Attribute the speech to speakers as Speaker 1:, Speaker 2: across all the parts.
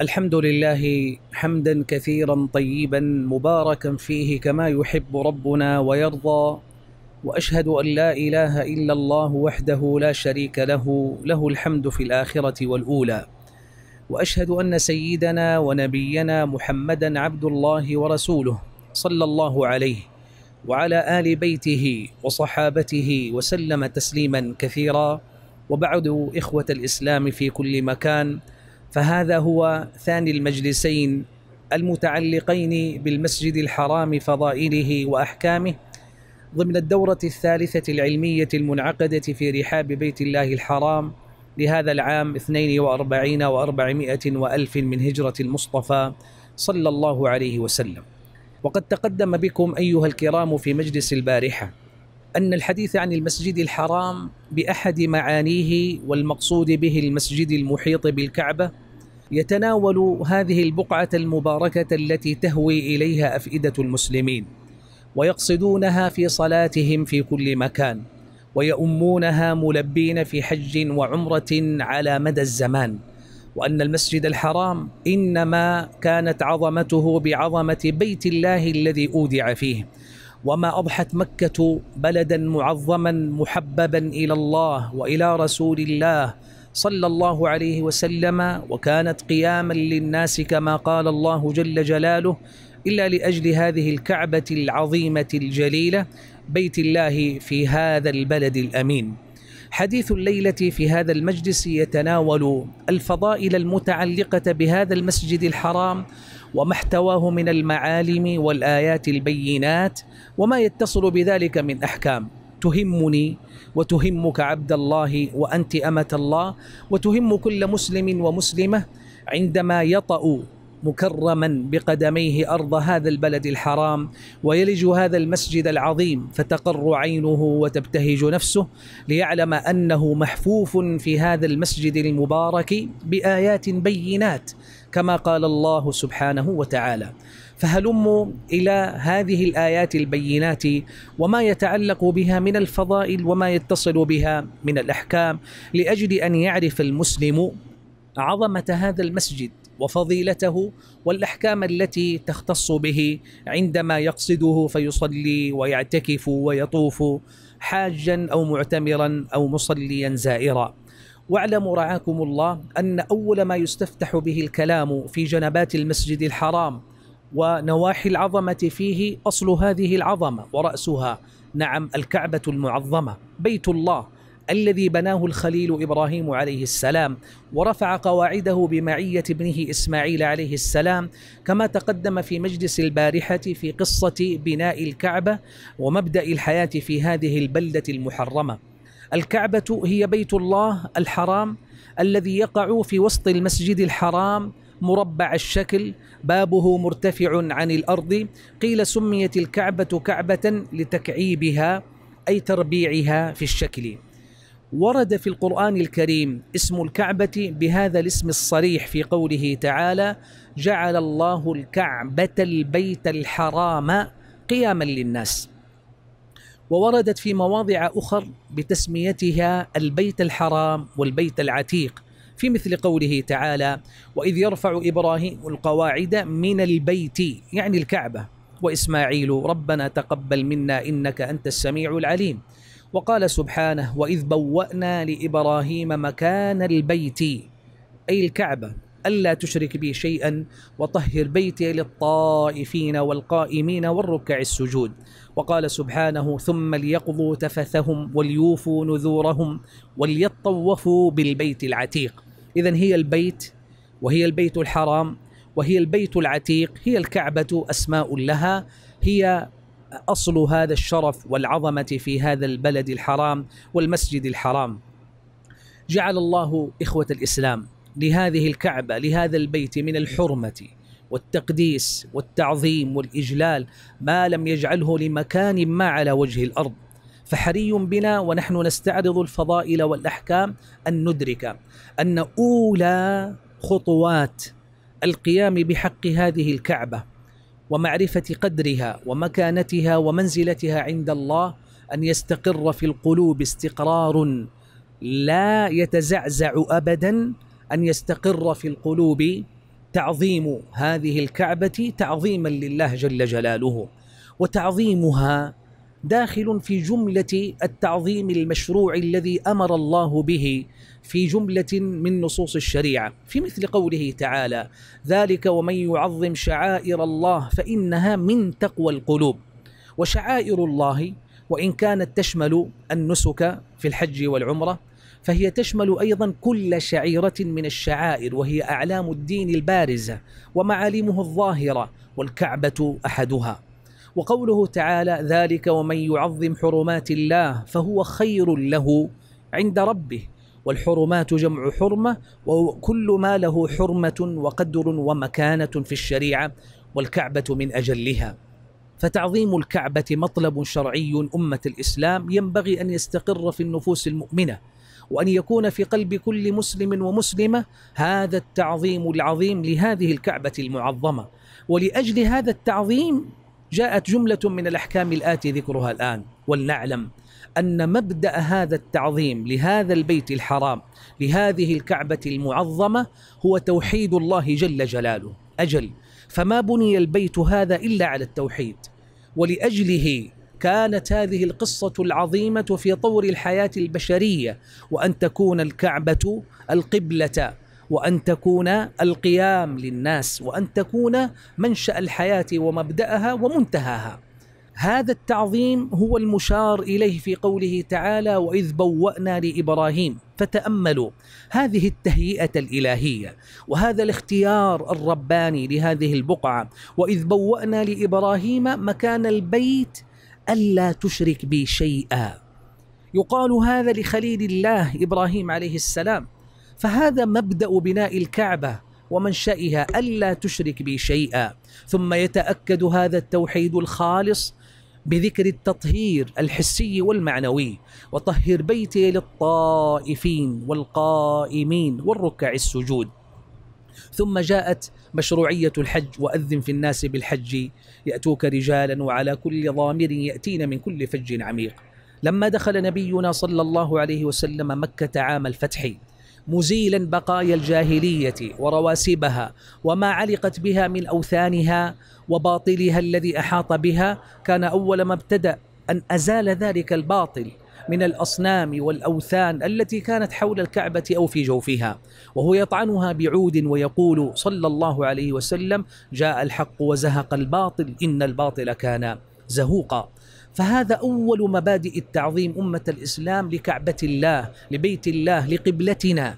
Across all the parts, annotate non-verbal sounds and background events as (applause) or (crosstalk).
Speaker 1: الحمد لله حمدا كثيرا طيبا مباركا فيه كما يحب ربنا ويرضى واشهد ان لا اله الا الله وحده لا شريك له له الحمد في الاخره والاولى واشهد ان سيدنا ونبينا محمدا عبد الله ورسوله صلى الله عليه وعلى ال بيته وصحابته وسلم تسليما كثيرا وبعد اخوه الاسلام في كل مكان فهذا هو ثاني المجلسين المتعلقين بالمسجد الحرام فضائله واحكامه ضمن الدوره الثالثه العلميه المنعقده في رحاب بيت الله الحرام لهذا العام 42 و400 وألف من هجرة المصطفى صلى الله عليه وسلم وقد تقدم بكم أيها الكرام في مجلس البارحة أن الحديث عن المسجد الحرام بأحد معانيه والمقصود به المسجد المحيط بالكعبة يتناول هذه البقعة المباركة التي تهوي إليها أفئدة المسلمين ويقصدونها في صلاتهم في كل مكان ويؤمونها ملبين في حج وعمرة على مدى الزمان وأن المسجد الحرام إنما كانت عظمته بعظمة بيت الله الذي أودع فيه وما أضحت مكة بلدا معظما محببا إلى الله وإلى رسول الله صلى الله عليه وسلم وكانت قياما للناس كما قال الله جل جلاله إلا لأجل هذه الكعبة العظيمة الجليلة بيت الله في هذا البلد الأمين حديث الليلة في هذا المجلس يتناول الفضائل المتعلقة بهذا المسجد الحرام وما احتواه من المعالم والآيات البينات وما يتصل بذلك من أحكام تهمني وتهمك عبد الله وأنت أمة الله وتهم كل مسلم ومسلمة عندما يطأ مكرما بقدميه ارض هذا البلد الحرام ويلج هذا المسجد العظيم فتقر عينه وتبتهج نفسه ليعلم انه محفوف في هذا المسجد المبارك بايات بينات كما قال الله سبحانه وتعالى فهلموا الى هذه الايات البينات وما يتعلق بها من الفضائل وما يتصل بها من الاحكام لاجل ان يعرف المسلم عظمه هذا المسجد وفضيلته والاحكام التي تختص به عندما يقصده فيصلي ويعتكف ويطوف حاجا او معتمرا او مصليا زائرا. واعلموا رعاكم الله ان اول ما يستفتح به الكلام في جنبات المسجد الحرام ونواحي العظمه فيه اصل هذه العظمه وراسها نعم الكعبه المعظمه بيت الله الذي بناه الخليل ابراهيم عليه السلام ورفع قواعده بمعيه ابنه اسماعيل عليه السلام كما تقدم في مجلس البارحه في قصه بناء الكعبه ومبدا الحياه في هذه البلده المحرمه. الكعبه هي بيت الله الحرام الذي يقع في وسط المسجد الحرام مربع الشكل بابه مرتفع عن الارض قيل سميت الكعبه كعبه لتكعيبها اي تربيعها في الشكل ورد في القرآن الكريم اسم الكعبة بهذا الاسم الصريح في قوله تعالى: جعل الله الكعبة البيت الحرام قياما للناس. ووردت في مواضع أخر بتسميتها البيت الحرام والبيت العتيق في مثل قوله تعالى: وإذ يرفع إبراهيم القواعد من البيت يعني الكعبة وإسماعيل ربنا تقبل منا إنك أنت السميع العليم. وقال سبحانه وإذ بوأنا لإبراهيم مكان البيت أي الكعبة ألا تشرك بي شيئا وطهر بيتي للطائفين والقائمين والركع السجود وقال سبحانه ثم ليقضوا تفثهم وليوفوا نذورهم وليطوفوا بالبيت العتيق إذا هي البيت وهي البيت الحرام وهي البيت العتيق هي الكعبة أسماء لها هي اصل هذا الشرف والعظمه في هذا البلد الحرام والمسجد الحرام. جعل الله اخوه الاسلام لهذه الكعبه لهذا البيت من الحرمه والتقديس والتعظيم والاجلال ما لم يجعله لمكان ما على وجه الارض. فحري بنا ونحن نستعرض الفضائل والاحكام ان ندرك ان اولى خطوات القيام بحق هذه الكعبه ومعرفه قدرها ومكانتها ومنزلتها عند الله ان يستقر في القلوب استقرار لا يتزعزع ابدا ان يستقر في القلوب تعظيم هذه الكعبه تعظيما لله جل جلاله وتعظيمها داخل في جملة التعظيم المشروع الذي أمر الله به في جملة من نصوص الشريعة في مثل قوله تعالى ذلك ومن يعظم شعائر الله فإنها من تقوى القلوب وشعائر الله وإن كانت تشمل النسك في الحج والعمرة فهي تشمل أيضا كل شعيرة من الشعائر وهي أعلام الدين البارزة ومعالمه الظاهرة والكعبة أحدها وقوله تعالى ذلك ومن يعظم حرمات الله فهو خير له عند ربه والحرمات جمع حرمة وكل ما له حرمة وقدر ومكانة في الشريعة والكعبة من أجلها فتعظيم الكعبة مطلب شرعي أمة الإسلام ينبغي أن يستقر في النفوس المؤمنة وأن يكون في قلب كل مسلم ومسلمة هذا التعظيم العظيم لهذه الكعبة المعظمة ولأجل هذا التعظيم جاءت جملة من الأحكام الآتي ذكرها الآن ولنعلم أن مبدأ هذا التعظيم لهذا البيت الحرام لهذه الكعبة المعظمة هو توحيد الله جل جلاله أجل فما بني البيت هذا إلا على التوحيد ولأجله كانت هذه القصة العظيمة في طور الحياة البشرية وأن تكون الكعبة القبلة وان تكون القيام للناس وان تكون منشا الحياه ومبداها ومنتهاها هذا التعظيم هو المشار اليه في قوله تعالى واذ بوانا لابراهيم فتاملوا هذه التهيئه الالهيه وهذا الاختيار الرباني لهذه البقعه واذ بوانا لابراهيم مكان البيت الا تشرك بي شيئا يقال هذا لخليل الله ابراهيم عليه السلام فهذا مبدأ بناء الكعبة ومنشاها ألا تشرك بي شيئا ثم يتأكد هذا التوحيد الخالص بذكر التطهير الحسي والمعنوي وطهر بيتي للطائفين والقائمين والركع السجود ثم جاءت مشروعية الحج وأذن في الناس بالحج يأتوك رجالا وعلى كل ضامر يأتين من كل فج عميق لما دخل نبينا صلى الله عليه وسلم مكة عام الفتح مزيلا بقايا الجاهلية ورواسبها وما علقت بها من أوثانها وباطلها الذي أحاط بها كان أول ما ابتدأ أن أزال ذلك الباطل من الأصنام والأوثان التي كانت حول الكعبة أو في جوفها وهو يطعنها بعود ويقول صلى الله عليه وسلم جاء الحق وزهق الباطل إن الباطل كان زهوقا فهذا أول مبادئ التعظيم أمة الإسلام لكعبة الله لبيت الله لقبلتنا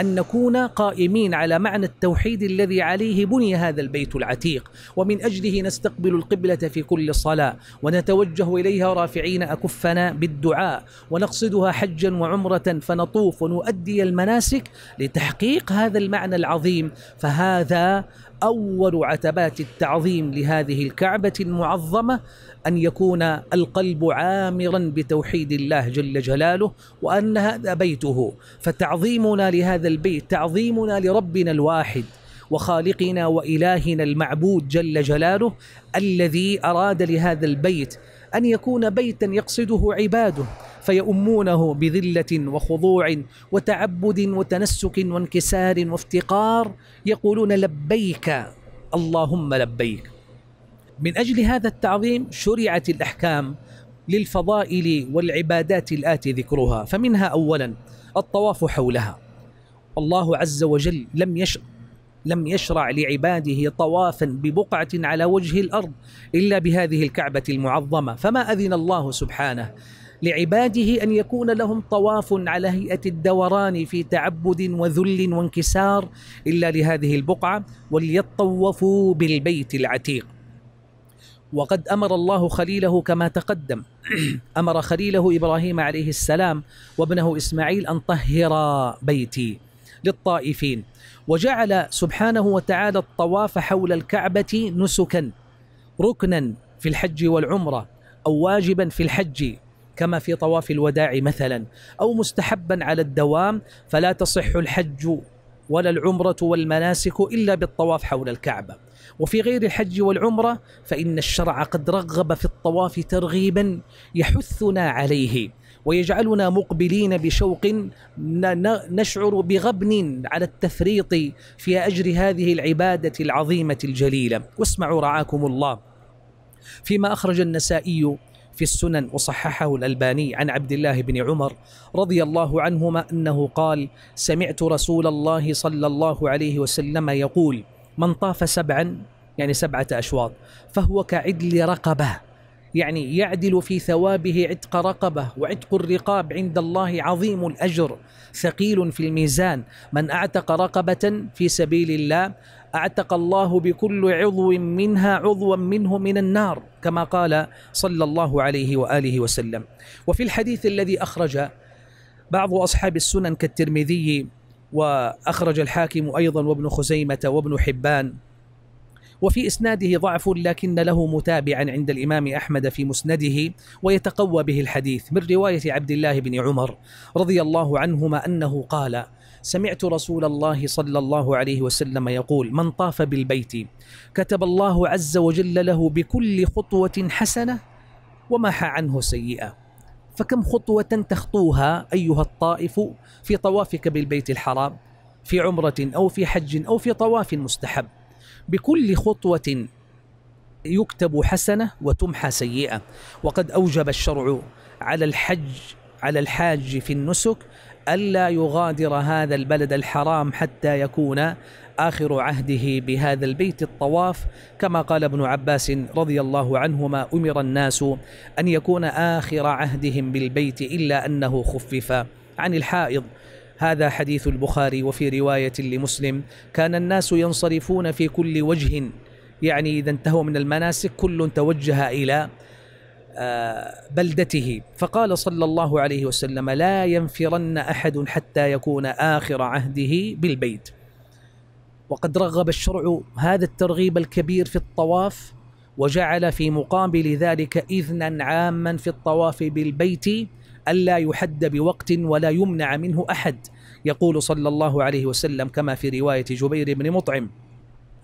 Speaker 1: أن نكون قائمين على معنى التوحيد الذي عليه بني هذا البيت العتيق ومن أجله نستقبل القبلة في كل صلاة ونتوجه إليها رافعين أكفنا بالدعاء ونقصدها حجا وعمرة فنطوف ونؤدي المناسك لتحقيق هذا المعنى العظيم فهذا أول عتبات التعظيم لهذه الكعبة المعظمة أن يكون القلب عامرا بتوحيد الله جل جلاله وأن هذا بيته فتعظيمنا لهذا البيت تعظيمنا لربنا الواحد وخالقنا وإلهنا المعبود جل جلاله الذي أراد لهذا البيت أن يكون بيتا يقصده عباده فيؤمونه بذله وخضوع وتعبد وتنسك وانكسار وافتقار يقولون لبيك اللهم لبيك من اجل هذا التعظيم شرعت الاحكام للفضائل والعبادات الاتي ذكرها فمنها اولا الطواف حولها الله عز وجل لم يش لم يشرع لعباده طوافا ببقعة على وجه الأرض إلا بهذه الكعبة المعظمة فما أذن الله سبحانه لعباده ان يكون لهم طواف على هيئه الدوران في تعبد وذل وانكسار الا لهذه البقعه وليطوفوا بالبيت العتيق وقد امر الله خليله كما تقدم (clears throat) امر خليله ابراهيم عليه السلام وابنه اسماعيل ان طهرا بيتي للطائفين وجعل سبحانه وتعالى الطواف حول الكعبه نسكا ركنا في الحج والعمره او واجبا في الحج كما في طواف الوداع مثلا أو مستحبا على الدوام فلا تصح الحج ولا العمرة والمناسك إلا بالطواف حول الكعبة وفي غير الحج والعمرة فإن الشرع قد رغب في الطواف ترغيبا يحثنا عليه ويجعلنا مقبلين بشوق نشعر بغبن على التفريط في أجر هذه العبادة العظيمة الجليلة واسمعوا رعاكم الله فيما أخرج النسائي في السنن وصححه الألباني عن عبد الله بن عمر رضي الله عنهما أنه قال سمعت رسول الله صلى الله عليه وسلم يقول من طاف سبعا يعني سبعة أشواط فهو كعدل رقبة يعني يعدل في ثوابه عتق رقبة وعتق الرقاب عند الله عظيم الأجر ثقيل في الميزان من أعتق رقبة في سبيل الله أعتق الله بكل عضو منها عضوا منه من النار كما قال صلى الله عليه وآله وسلم وفي الحديث الذي أخرج بعض أصحاب السنن كالترمذي وأخرج الحاكم أيضا وابن خزيمة وابن حبان وفي إسناده ضعف لكن له متابعا عند الإمام أحمد في مسنده ويتقوى به الحديث من رواية عبد الله بن عمر رضي الله عنهما أنه قال سمعت رسول الله صلى الله عليه وسلم يقول من طاف بالبيت كتب الله عز وجل له بكل خطوة حسنة ومحى عنه سيئة فكم خطوة تخطوها أيها الطائف في طوافك بالبيت الحرام في عمرة أو في حج أو في طواف مستحب بكل خطوة يكتب حسنة وتمحى سيئة وقد أوجب الشرع على الحج على الحاج في النسك ألا يغادر هذا البلد الحرام حتى يكون آخر عهده بهذا البيت الطواف كما قال ابن عباس رضي الله عنهما أمر الناس أن يكون آخر عهدهم بالبيت إلا أنه خفف عن الحائض هذا حديث البخاري وفي رواية لمسلم كان الناس ينصرفون في كل وجه يعني إذا انتهوا من المناسك كل توجه إلى آه، بلدته فقال صلى الله عليه وسلم لا ينفرن احد حتى يكون اخر عهده بالبيت وقد رغب الشرع هذا الترغيب الكبير في الطواف وجعل في مقابل ذلك اذنا عاما في الطواف بالبيت الا يحد بوقت ولا يمنع منه احد يقول صلى الله عليه وسلم كما في روايه جبير بن مطعم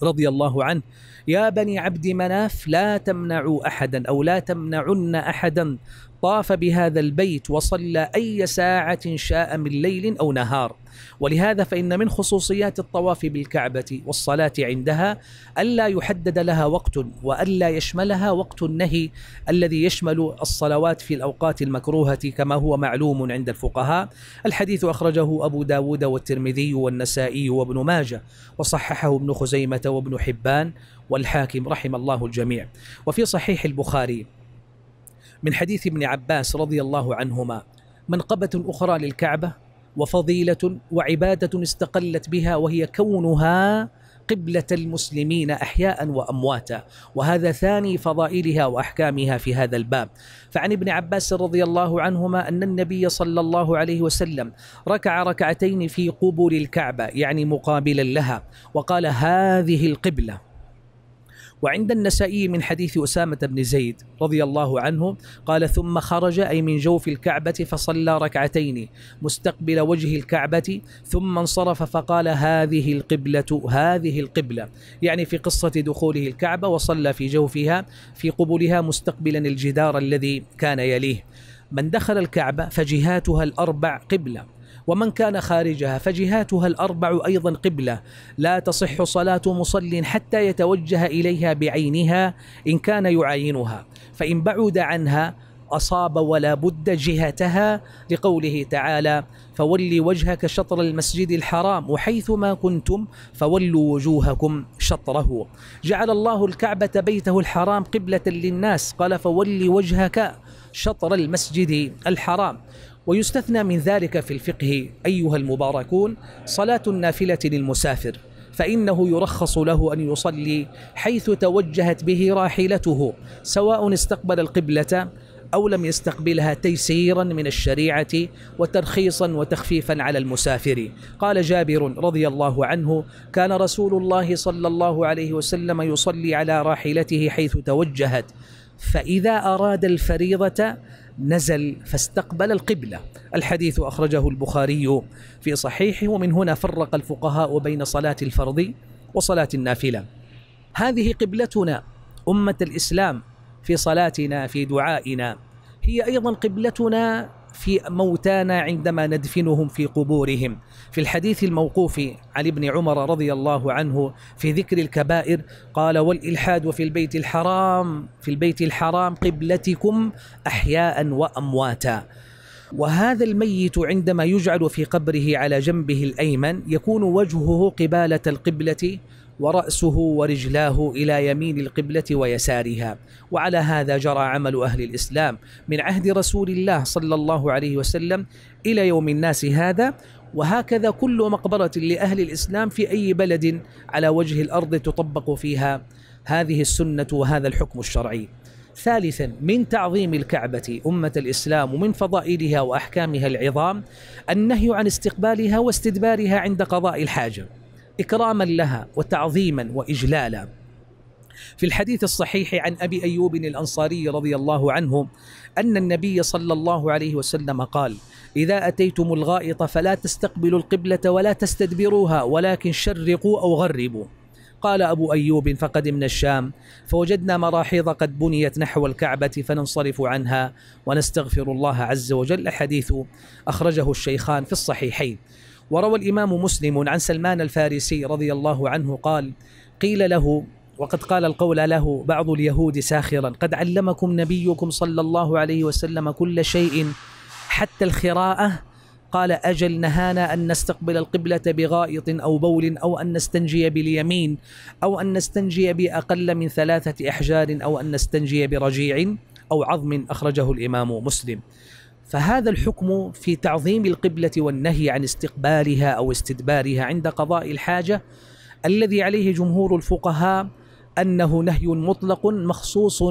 Speaker 1: رضي الله عنه يا بني عبد مناف لا تمنعوا احدا او لا تمنعن احدا طاف بهذا البيت وصلى اي ساعه شاء من ليل او نهار ولهذا فإن من خصوصيات الطواف بالكعبة والصلاة عندها ألا يحدد لها وقت وألا يشملها وقت النهي الذي يشمل الصلوات في الأوقات المكروهة كما هو معلوم عند الفقهاء الحديث أخرجه أبو داود والترمذي والنسائي وابن ماجة وصححه ابن خزيمة وابن حبان والحاكم رحم الله الجميع وفي صحيح البخاري من حديث ابن عباس رضي الله عنهما منقبة أخرى للكعبة وفضيله وعباده استقلت بها وهي كونها قبلة المسلمين أحياء وأمواتا وهذا ثاني فضائلها وأحكامها في هذا الباب فعن ابن عباس رضي الله عنهما أن النبي صلى الله عليه وسلم ركع ركعتين في قبول الكعبة يعني مقابلا لها وقال هذه القبلة وعند النسائي من حديث أسامة بن زيد رضي الله عنه قال ثم خرج أي من جوف الكعبة فصلى ركعتين مستقبل وجه الكعبة ثم انصرف فقال هذه القبلة هذه القبلة يعني في قصة دخوله الكعبة وصلى في جوفها في قبلها مستقبلا الجدار الذي كان يليه من دخل الكعبة فجهاتها الأربع قبلة ومن كان خارجها فجهاتها الاربع ايضا قبله لا تصح صلاه مصل حتى يتوجه اليها بعينها ان كان يعاينها فان بعد عنها اصاب ولا بد جهتها لقوله تعالى فول وجهك شطر المسجد الحرام وحيث ما كنتم فولوا وجوهكم شطره جعل الله الكعبه بيته الحرام قبله للناس قال فول وجهك شطر المسجد الحرام ويستثنى من ذلك في الفقه أيها المباركون صلاة النافلة للمسافر فإنه يرخص له أن يصلي حيث توجهت به راحلته سواء استقبل القبلة أو لم يستقبلها تيسيرا من الشريعة وترخيصا وتخفيفا على المسافر قال جابر رضي الله عنه كان رسول الله صلى الله عليه وسلم يصلي على راحلته حيث توجهت فإذا أراد الفريضة نزل فاستقبل القبلة الحديث أخرجه البخاري في صحيحه ومن هنا فرق الفقهاء بين صلاة الفرض وصلاة النافلة هذه قبلتنا أمة الإسلام في صلاتنا في دعائنا هي أيضا قبلتنا في موتانا عندما ندفنهم في قبورهم في الحديث الموقوف عن ابن عمر رضي الله عنه في ذكر الكبائر قال والإلحاد في البيت الحرام في البيت الحرام قبلتكم أحياء وأمواتا وهذا الميت عندما يجعل في قبره على جنبه الأيمن يكون وجهه قبالة القبلة ورأسه ورجلاه إلى يمين القبلة ويسارها وعلى هذا جرى عمل أهل الإسلام من عهد رسول الله صلى الله عليه وسلم إلى يوم الناس هذا وهكذا كل مقبرة لأهل الإسلام في أي بلد على وجه الأرض تطبق فيها هذه السنة وهذا الحكم الشرعي ثالثا من تعظيم الكعبة أمة الإسلام ومن فضائلها وأحكامها العظام النهي عن استقبالها واستدبارها عند قضاء الحاجة إكراما لها وتعظيما وإجلالا في الحديث الصحيح عن أبي أيوب الأنصاري رضي الله عنه أن النبي صلى الله عليه وسلم قال إذا أتيتم الغائط فلا تستقبلوا القبلة ولا تستدبروها ولكن شرقوا أو غربوا قال أبو أيوب فقدمنا الشام فوجدنا مراحيض قد بنيت نحو الكعبة فننصرف عنها ونستغفر الله عز وجل حديث أخرجه الشيخان في الصحيحين وروى الإمام مسلم عن سلمان الفارسي رضي الله عنه قال قيل له وقد قال القول له بعض اليهود ساخرا قد علمكم نبيكم صلى الله عليه وسلم كل شيء حتى الخراءة قال أجل نهانا أن نستقبل القبلة بغائط أو بول أو أن نستنجي باليمين أو أن نستنجي بأقل من ثلاثة أحجار أو أن نستنجي برجيع أو عظم أخرجه الإمام مسلم فهذا الحكم في تعظيم القبلة والنهي عن استقبالها أو استدبارها عند قضاء الحاجة الذي عليه جمهور الفقهاء أنه نهي مطلق مخصوص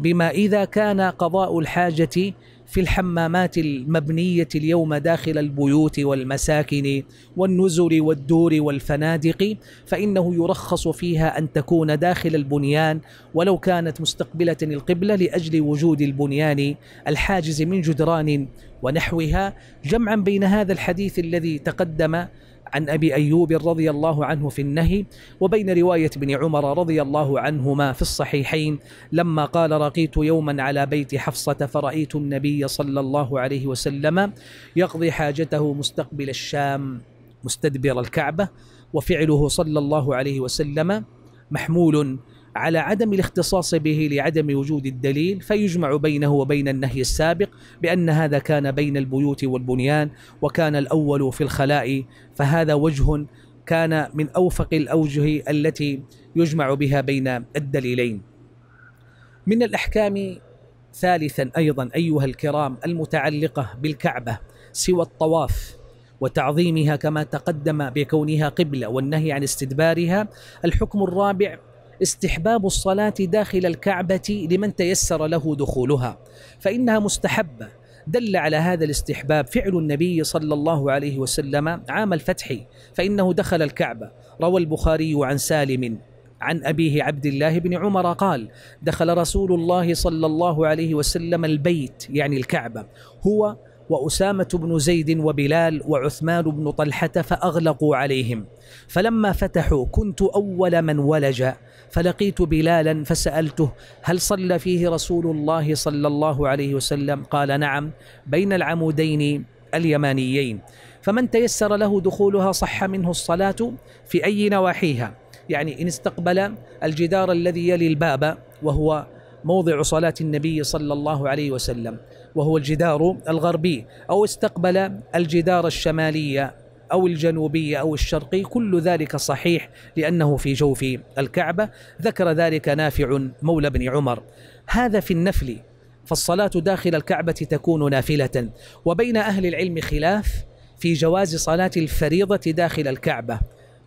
Speaker 1: بما إذا كان قضاء الحاجة في الحمامات المبنية اليوم داخل البيوت والمساكن والنزل والدور والفنادق فإنه يرخص فيها أن تكون داخل البنيان ولو كانت مستقبلة القبلة لأجل وجود البنيان الحاجز من جدران ونحوها جمعا بين هذا الحديث الذي تقدم عن ابي ايوب رضي الله عنه في النهي وبين روايه ابن عمر رضي الله عنهما في الصحيحين لما قال رقيت يوما على بيت حفصه فرايت النبي صلى الله عليه وسلم يقضي حاجته مستقبل الشام مستدبر الكعبه وفعله صلى الله عليه وسلم محمول على عدم الاختصاص به لعدم وجود الدليل فيجمع بينه وبين النهي السابق بأن هذا كان بين البيوت والبنيان وكان الأول في الخلاء فهذا وجه كان من أوفق الأوجه التي يجمع بها بين الدليلين من الأحكام ثالثا أيضا أيها الكرام المتعلقة بالكعبة سوى الطواف وتعظيمها كما تقدم بكونها قبلة والنهي عن استدبارها الحكم الرابع استحباب الصلاة داخل الكعبة لمن تيسر له دخولها فإنها مستحبة دل على هذا الاستحباب فعل النبي صلى الله عليه وسلم عام الفتح فإنه دخل الكعبة روى البخاري عن سالم عن أبيه عبد الله بن عمر قال دخل رسول الله صلى الله عليه وسلم البيت يعني الكعبة هو وأسامة بن زيد وبلال وعثمان بن طلحة فأغلقوا عليهم فلما فتحوا كنت أول من ولج فلقيت بلالا فسألته هل صلى فيه رسول الله صلى الله عليه وسلم قال نعم بين العمودين اليمانيين فمن تيسر له دخولها صح منه الصلاة في أي نواحيها يعني إن استقبل الجدار الذي يلي الباب وهو موضع صلاة النبي صلى الله عليه وسلم وهو الجدار الغربي أو استقبل الجدار الشمالي أو الجنوبية أو الشرقي كل ذلك صحيح لأنه في جوف الكعبة ذكر ذلك نافع مولى بن عمر هذا في النفل فالصلاة داخل الكعبة تكون نافلة وبين أهل العلم خلاف في جواز صلاة الفريضة داخل الكعبة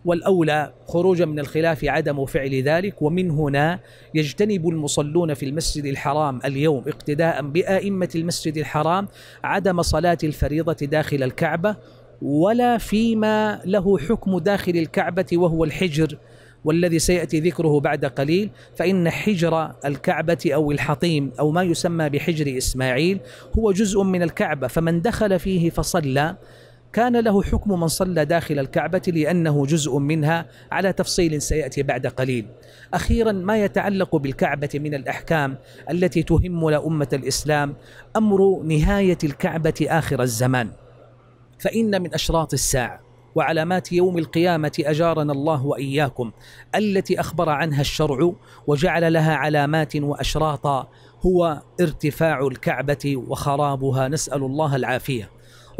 Speaker 1: والأولى خروجا من الخلاف عدم فعل ذلك ومن هنا يجتنب المصلون في المسجد الحرام اليوم اقتداء بأئمة المسجد الحرام عدم صلاة الفريضة داخل الكعبة ولا فيما له حكم داخل الكعبة وهو الحجر والذي سيأتي ذكره بعد قليل فإن حجر الكعبة أو الحطيم أو ما يسمى بحجر إسماعيل هو جزء من الكعبة فمن دخل فيه فصلى كان له حكم من صلى داخل الكعبة لأنه جزء منها على تفصيل سيأتي بعد قليل أخيرا ما يتعلق بالكعبة من الأحكام التي تهم أمة الإسلام أمر نهاية الكعبة آخر الزمان فإن من أشراط الساعة وعلامات يوم القيامة أجارنا الله وإياكم التي أخبر عنها الشرع وجعل لها علامات وأشراطا هو ارتفاع الكعبة وخرابها نسأل الله العافية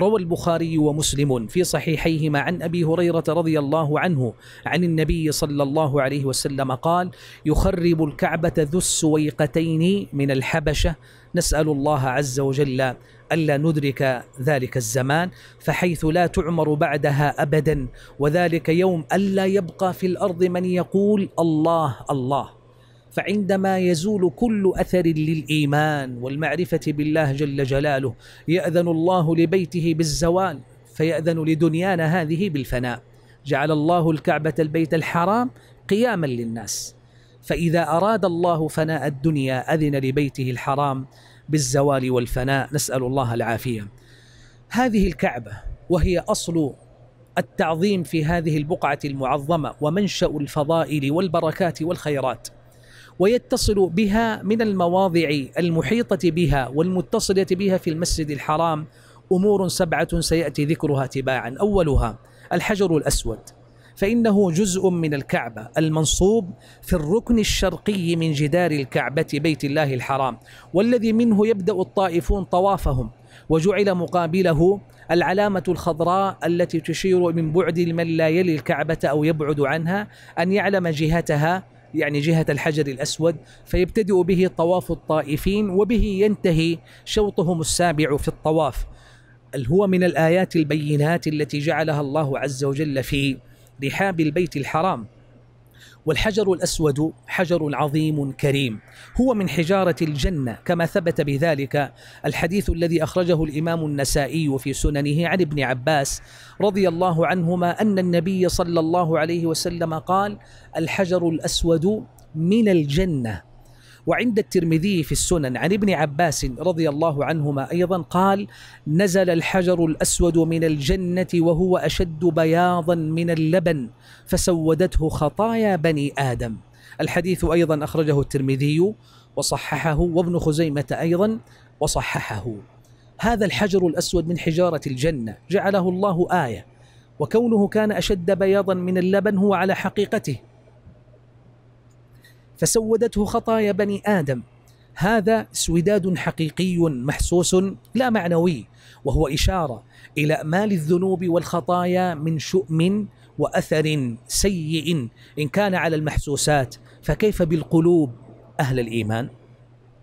Speaker 1: روى البخاري ومسلم في صحيحيهما عن ابي هريره رضي الله عنه عن النبي صلى الله عليه وسلم قال: يخرب الكعبه ذو السويقتين من الحبشه نسال الله عز وجل ألا ندرك ذلك الزمان فحيث لا تعمر بعدها أبدا وذلك يوم ألا يبقى في الأرض من يقول الله الله فعندما يزول كل اثر للايمان والمعرفه بالله جل جلاله ياذن الله لبيته بالزوال فياذن لدنيانا هذه بالفناء جعل الله الكعبه البيت الحرام قياما للناس فاذا اراد الله فناء الدنيا اذن لبيته الحرام بالزوال والفناء نسال الله العافيه هذه الكعبه وهي اصل التعظيم في هذه البقعه المعظمه ومنشا الفضائل والبركات والخيرات ويتصل بها من المواضع المحيطه بها والمتصله بها في المسجد الحرام امور سبعه سياتي ذكرها تباعا اولها الحجر الاسود فإنه جزء من الكعبة المنصوب في الركن الشرقي من جدار الكعبة بيت الله الحرام والذي منه يبدأ الطائفون طوافهم وجعل مقابله العلامة الخضراء التي تشير من بعد من لا يلي الكعبة أو يبعد عنها أن يعلم جهتها يعني جهة الحجر الأسود فيبتدئ به طواف الطائفين وبه ينتهي شوطهم السابع في الطواف هو من الآيات البينات التي جعلها الله عز وجل في رحاب البيت الحرام والحجر الأسود حجر عظيم كريم هو من حجارة الجنة كما ثبت بذلك الحديث الذي أخرجه الإمام النسائي في سننه عن ابن عباس رضي الله عنهما أن النبي صلى الله عليه وسلم قال الحجر الأسود من الجنة وعند الترمذي في السنن عن ابن عباس رضي الله عنهما أيضا قال نزل الحجر الأسود من الجنة وهو أشد بياضا من اللبن فسودته خطايا بني آدم الحديث أيضا أخرجه الترمذي وصححه وابن خزيمة أيضا وصححه هذا الحجر الأسود من حجارة الجنة جعله الله آية وكونه كان أشد بياضا من اللبن هو على حقيقته فسودته خطايا بني ادم هذا سوداد حقيقي محسوس لا معنوي وهو اشاره الى مال الذنوب والخطايا من شؤم واثر سيء ان كان على المحسوسات فكيف بالقلوب اهل الايمان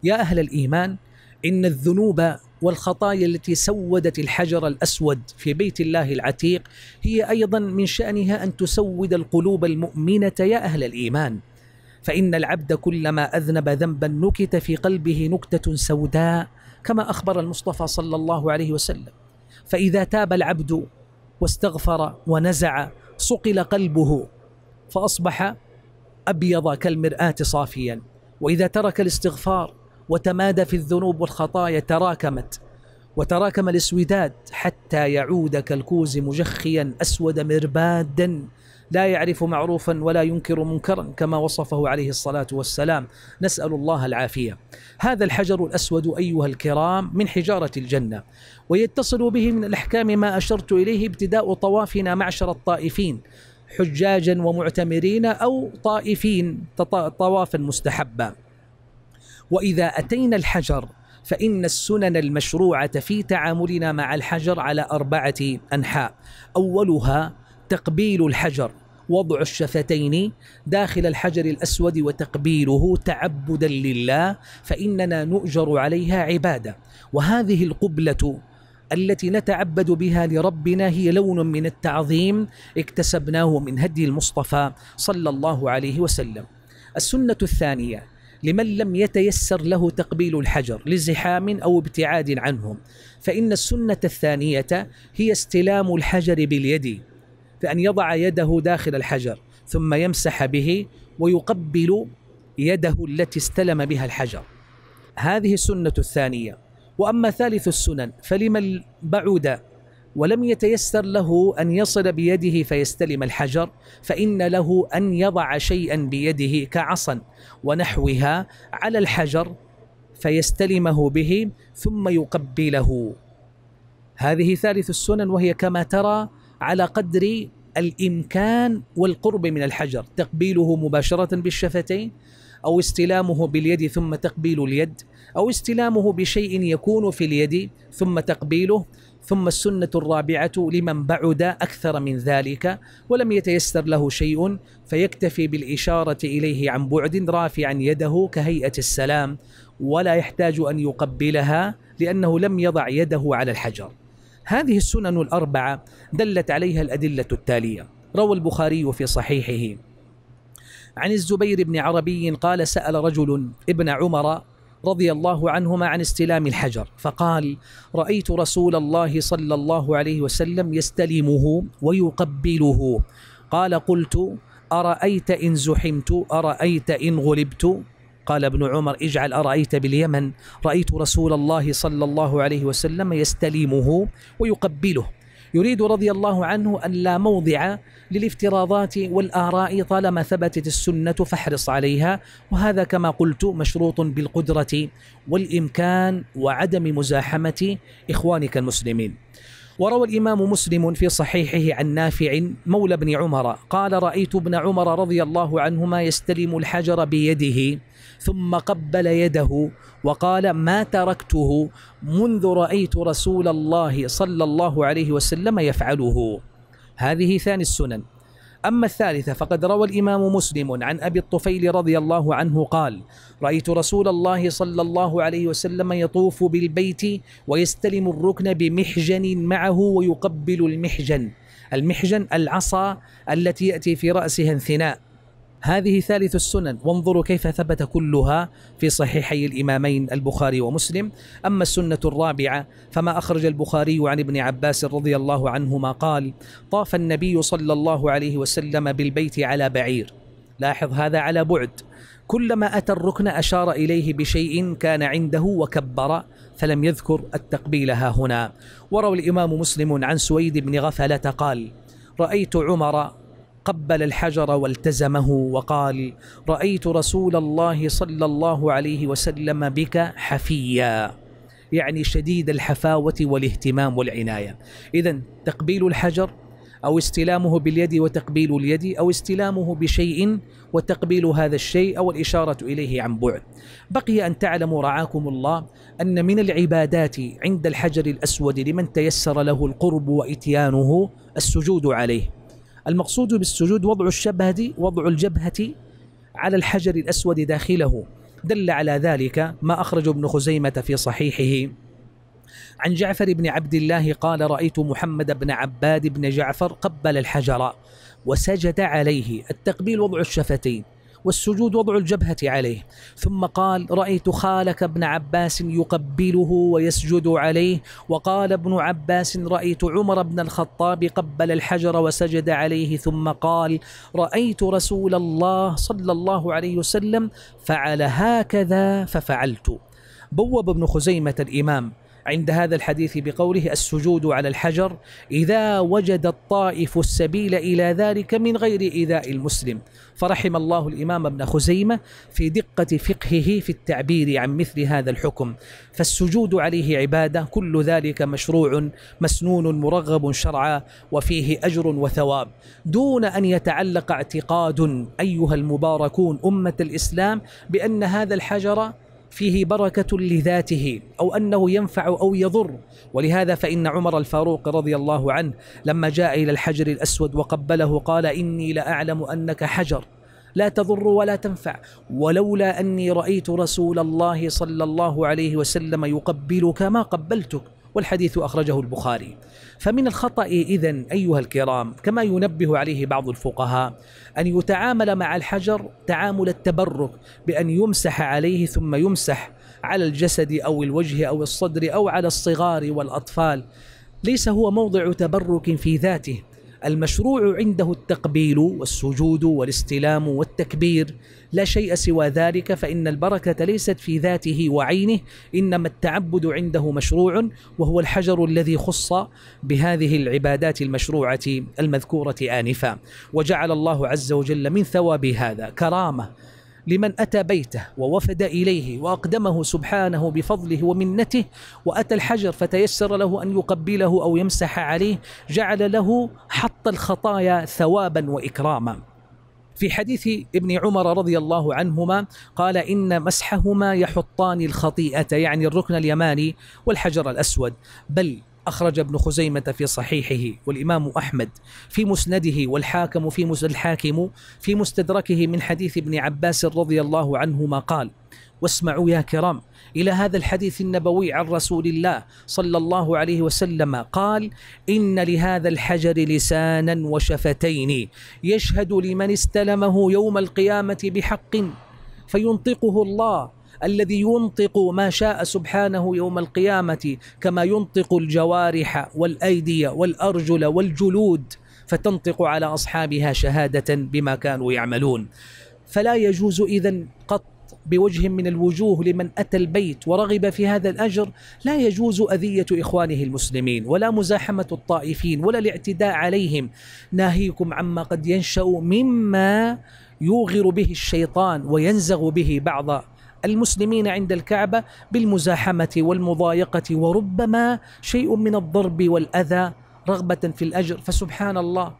Speaker 1: يا اهل الايمان ان الذنوب والخطايا التي سودت الحجر الاسود في بيت الله العتيق هي ايضا من شانها ان تسود القلوب المؤمنه يا اهل الايمان فإن العبد كلما أذنب ذنبا نكت في قلبه نكتة سوداء كما أخبر المصطفى صلى الله عليه وسلم فإذا تاب العبد واستغفر ونزع صقل قلبه فأصبح أبيض كالمرآة صافيا وإذا ترك الاستغفار وتمادى في الذنوب والخطايا تراكمت وتراكم الاسوداد حتى يعود كالكوز مجخيا اسود مربادا لا يعرف معروفا ولا ينكر منكرا كما وصفه عليه الصلاه والسلام نسال الله العافيه هذا الحجر الاسود ايها الكرام من حجاره الجنه ويتصل به من الاحكام ما اشرت اليه ابتداء طوافنا معشر الطائفين حجاجا ومعتمرين او طائفين طوافا مستحبا واذا اتينا الحجر فإن السنن المشروعة في تعاملنا مع الحجر على أربعة أنحاء أولها تقبيل الحجر وضع الشفتين داخل الحجر الأسود وتقبيله تعبدا لله فإننا نؤجر عليها عبادة وهذه القبلة التي نتعبد بها لربنا هي لون من التعظيم اكتسبناه من هدي المصطفى صلى الله عليه وسلم السنة الثانية لمن لم يتيسر له تقبيل الحجر لزحام أو ابتعاد عنهم فإن السنة الثانية هي استلام الحجر باليد فأن يضع يده داخل الحجر ثم يمسح به ويقبل يده التي استلم بها الحجر هذه السنة الثانية وأما ثالث السنن فلمن بعد ولم يتيسر له ان يصل بيده فيستلم الحجر فان له ان يضع شيئا بيده كعصا ونحوها على الحجر فيستلمه به ثم يقبله هذه ثالث السنن وهي كما ترى على قدر الامكان والقرب من الحجر تقبيله مباشره بالشفتين او استلامه باليد ثم تقبيل اليد او استلامه بشيء يكون في اليد ثم تقبيله ثم السنة الرابعة لمن بعد أكثر من ذلك ولم يتيسر له شيء فيكتفي بالإشارة إليه عن بعد رافعا يده كهيئة السلام ولا يحتاج أن يقبلها لأنه لم يضع يده على الحجر هذه السنن الأربعة دلت عليها الأدلة التالية روى البخاري في صحيحه عن الزبير بن عربي قال سأل رجل ابن عمر رضي الله عنهما عن استلام الحجر فقال رأيت رسول الله صلى الله عليه وسلم يستلمه ويقبله قال قلت أرأيت إن زحمت أرأيت إن غلبت قال ابن عمر اجعل أرأيت باليمن رأيت رسول الله صلى الله عليه وسلم يستلمه ويقبله يريد رضي الله عنه أن لا موضع للافتراضات والآراء طالما ثبتت السنة فاحرص عليها وهذا كما قلت مشروط بالقدرة والإمكان وعدم مزاحمة إخوانك المسلمين وروى الإمام مسلم في صحيحه عن نافع مولى بن عمر قال رأيت ابن عمر رضي الله عنهما يستلم الحجر بيده ثم قبل يده وقال ما تركته منذ رايت رسول الله صلى الله عليه وسلم يفعله هذه ثاني السنن أما الثالثة فقد روى الإمام مسلم عن أبي الطفيل رضي الله عنه قال رأيت رسول الله صلى الله عليه وسلم يطوف بالبيت ويستلم الركن بمحجن معه ويقبل المحجن المحجن العصا التي يأتي في رأسها انثناء هذه ثالث السنن وانظروا كيف ثبت كلها في صحيحي الامامين البخاري ومسلم اما السنه الرابعه فما اخرج البخاري عن ابن عباس رضي الله عنهما قال طاف النبي صلى الله عليه وسلم بالبيت على بعير لاحظ هذا على بعد كلما اتى الركن اشار اليه بشيء كان عنده وكبر فلم يذكر التقبيل ها هنا وروى الامام مسلم عن سويد بن غفله قال رايت عمر قبل الحجر والتزمه وقال رايت رسول الله صلى الله عليه وسلم بك حفيا يعني شديد الحفاوه والاهتمام والعنايه اذا تقبيل الحجر أو استلامه باليد وتقبيل اليد أو استلامه بشيء وتقبيل هذا الشيء أو الإشارة إليه عن بعد بقي أن تعلموا رعاكم الله أن من العبادات عند الحجر الأسود لمن تيسر له القرب وإتيانه السجود عليه المقصود بالسجود وضع الشبهة وضع الجبهة على الحجر الأسود داخله دل على ذلك ما أخرج ابن خزيمة في صحيحه عن جعفر بن عبد الله قال رأيت محمد بن عباد بن جعفر قبل الحجر وسجد عليه التقبيل وضع الشفتين والسجود وضع الجبهة عليه ثم قال رأيت خالك ابن عباس يقبله ويسجد عليه وقال ابن عباس رأيت عمر بن الخطاب قبل الحجر وسجد عليه ثم قال رأيت رسول الله صلى الله عليه وسلم فعل هكذا ففعلت بوب ابن خزيمة الإمام عند هذا الحديث بقوله السجود على الحجر إذا وجد الطائف السبيل إلى ذلك من غير إيذاء المسلم فرحم الله الإمام ابن خزيمة في دقة فقهه في التعبير عن مثل هذا الحكم فالسجود عليه عبادة كل ذلك مشروع مسنون مرغب شرعا وفيه أجر وثواب دون أن يتعلق اعتقاد أيها المباركون أمة الإسلام بأن هذا الحجر فيه بركة لذاته أو أنه ينفع أو يضر ولهذا فإن عمر الفاروق رضي الله عنه لما جاء إلى الحجر الأسود وقبله قال إني لأعلم أنك حجر لا تضر ولا تنفع ولولا أني رأيت رسول الله صلى الله عليه وسلم يقبلك ما قبلتك والحديث أخرجه البخاري فمن الخطأ إذا أيها الكرام كما ينبه عليه بعض الفقهاء أن يتعامل مع الحجر تعامل التبرك بأن يمسح عليه ثم يمسح على الجسد أو الوجه أو الصدر أو على الصغار والأطفال ليس هو موضع تبرك في ذاته المشروع عنده التقبيل والسجود والاستلام والتكبير لا شيء سوى ذلك فإن البركة ليست في ذاته وعينه إنما التعبد عنده مشروع وهو الحجر الذي خص بهذه العبادات المشروعة المذكورة آنفا وجعل الله عز وجل من ثواب هذا كرامة لمن أتى بيته ووفد إليه وأقدمه سبحانه بفضله ومنته وأتى الحجر فتيسر له أن يقبله أو يمسح عليه جعل له حط الخطايا ثوابا وإكراما في حديث ابن عمر رضي الله عنهما قال إن مسحهما يحطان الخطيئة يعني الركن اليماني والحجر الأسود بل أخرج ابن خزيمة في صحيحه والإمام أحمد في مسنده والحاكم في مسند الحاكم في مستدركه من حديث ابن عباس رضي الله عنهما قال واسمعوا يا كرام إلى هذا الحديث النبوي عن رسول الله صلى الله عليه وسلم قال إن لهذا الحجر لسانا وشفتين يشهد لمن استلمه يوم القيامة بحق فينطقه الله الذي ينطق ما شاء سبحانه يوم القيامة كما ينطق الجوارح والأيدي والأرجل والجلود فتنطق على أصحابها شهادة بما كانوا يعملون فلا يجوز إذا قط بوجه من الوجوه لمن أتى البيت ورغب في هذا الأجر لا يجوز أذية إخوانه المسلمين ولا مزاحمة الطائفين ولا الاعتداء عليهم ناهيكم عما قد ينشأ مما يوغر به الشيطان وينزغ به بعض المسلمين عند الكعبة بالمزاحمة والمضايقة وربما شيء من الضرب والأذى رغبة في الأجر فسبحان الله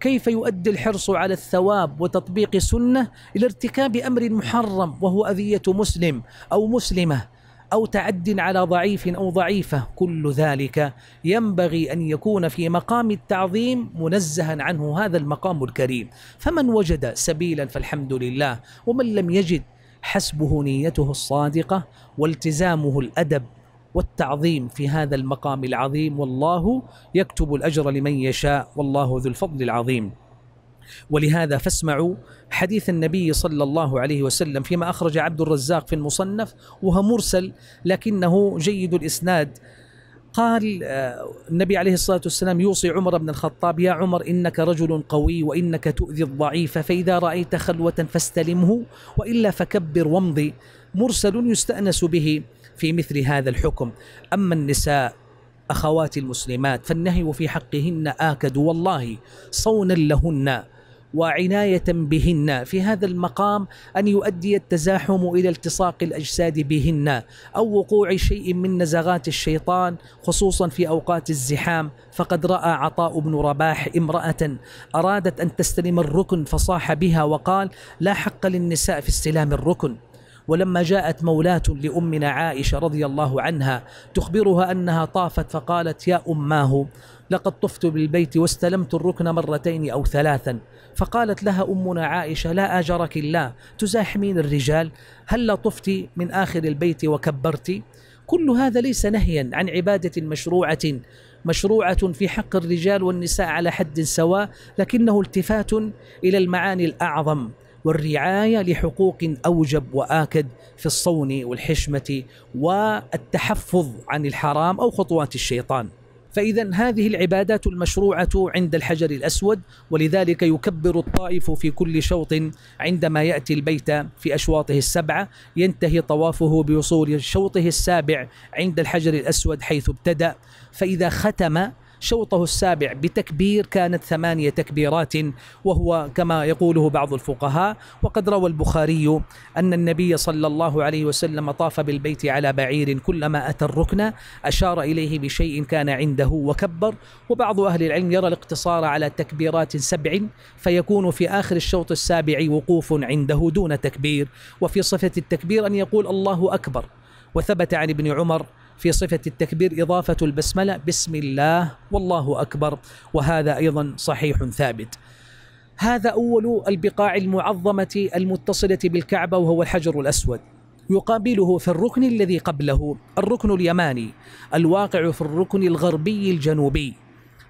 Speaker 1: كيف يؤدي الحرص على الثواب وتطبيق سنة إلى ارتكاب أمر محرم وهو أذية مسلم أو مسلمة أو تعد على ضعيف أو ضعيفة كل ذلك ينبغي أن يكون في مقام التعظيم منزها عنه هذا المقام الكريم فمن وجد سبيلا فالحمد لله ومن لم يجد حسبه نيته الصادقه والتزامه الادب والتعظيم في هذا المقام العظيم والله يكتب الاجر لمن يشاء والله ذو الفضل العظيم. ولهذا فاسمعوا حديث النبي صلى الله عليه وسلم فيما اخرج عبد الرزاق في المصنف وهو مرسل لكنه جيد الاسناد قال آه، النبي عليه الصلاة والسلام يوصي عمر بن الخطاب يا عمر إنك رجل قوي وإنك تؤذي الضعيف فإذا رأيت خلوة فاستلمه وإلا فكبر وامضي مرسل يستأنس به في مثل هذا الحكم أما النساء أخوات المسلمات فالنهي في حقهن آكد والله صونا لهن وعناية بهن في هذا المقام أن يؤدي التزاحم إلى التصاق الأجساد بهن أو وقوع شيء من نزغات الشيطان خصوصا في أوقات الزحام فقد رأى عطاء بن رباح امرأة أرادت أن تستلم الركن فصاح بها وقال لا حق للنساء في استلام الركن ولما جاءت مولاة لأمنا عائشة رضي الله عنها تخبرها أنها طافت فقالت يا أماه لقد طفت بالبيت واستلمت الركن مرتين أو ثلاثا فقالت لها أمنا عائشة لا آجرك الله تزاحمين الرجال هل طفت من آخر البيت وكبرت كل هذا ليس نهيا عن عبادة مشروعة مشروعة في حق الرجال والنساء على حد سواء لكنه التفات إلى المعاني الأعظم والرعاية لحقوق أوجب وآكد في الصون والحشمة والتحفظ عن الحرام أو خطوات الشيطان فإذا هذه العبادات المشروعة عند الحجر الأسود ولذلك يكبر الطائف في كل شوط عندما يأتي البيت في أشواطه السبعة ينتهي طوافه بوصول شوطه السابع عند الحجر الأسود حيث ابتدأ فإذا ختم شوطه السابع بتكبير كانت ثمانية تكبيرات وهو كما يقوله بعض الفقهاء وقد روى البخاري أن النبي صلى الله عليه وسلم طاف بالبيت على بعير كلما أتى الركن أشار إليه بشيء كان عنده وكبر وبعض أهل العلم يرى الاقتصار على تكبيرات سبع فيكون في آخر الشوط السابع وقوف عنده دون تكبير وفي صفة التكبير أن يقول الله أكبر وثبت عن ابن عمر في صفة التكبير إضافة البسملة بسم الله والله أكبر وهذا أيضا صحيح ثابت هذا أول البقاع المعظمة المتصلة بالكعبة وهو الحجر الأسود يقابله في الركن الذي قبله الركن اليماني الواقع في الركن الغربي الجنوبي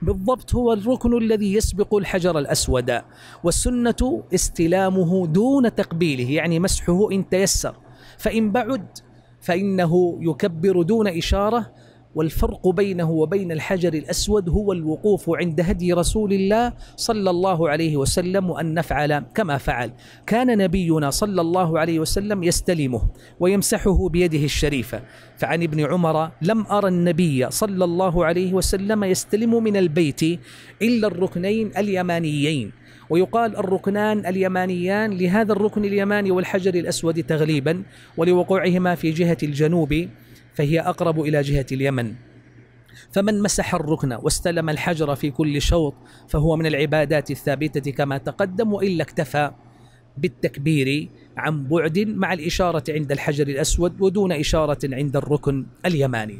Speaker 1: بالضبط هو الركن الذي يسبق الحجر الأسود والسنة استلامه دون تقبيله يعني مسحه إن تيسر فإن بعد فإنه يكبر دون إشارة والفرق بينه وبين الحجر الأسود هو الوقوف عند هدي رسول الله صلى الله عليه وسلم وأن نفعل كما فعل كان نبينا صلى الله عليه وسلم يستلمه ويمسحه بيده الشريفة فعن ابن عمر لم أرى النبي صلى الله عليه وسلم يستلم من البيت إلا الركنين اليمانيين ويقال الركنان اليمانيان لهذا الركن اليماني والحجر الأسود تغليبا ولوقوعهما في جهة الجنوب فهي أقرب إلى جهة اليمن فمن مسح الركن واستلم الحجر في كل شوط فهو من العبادات الثابتة كما تقدم وإلا اكتفى بالتكبير عن بعد مع الإشارة عند الحجر الأسود ودون إشارة عند الركن اليماني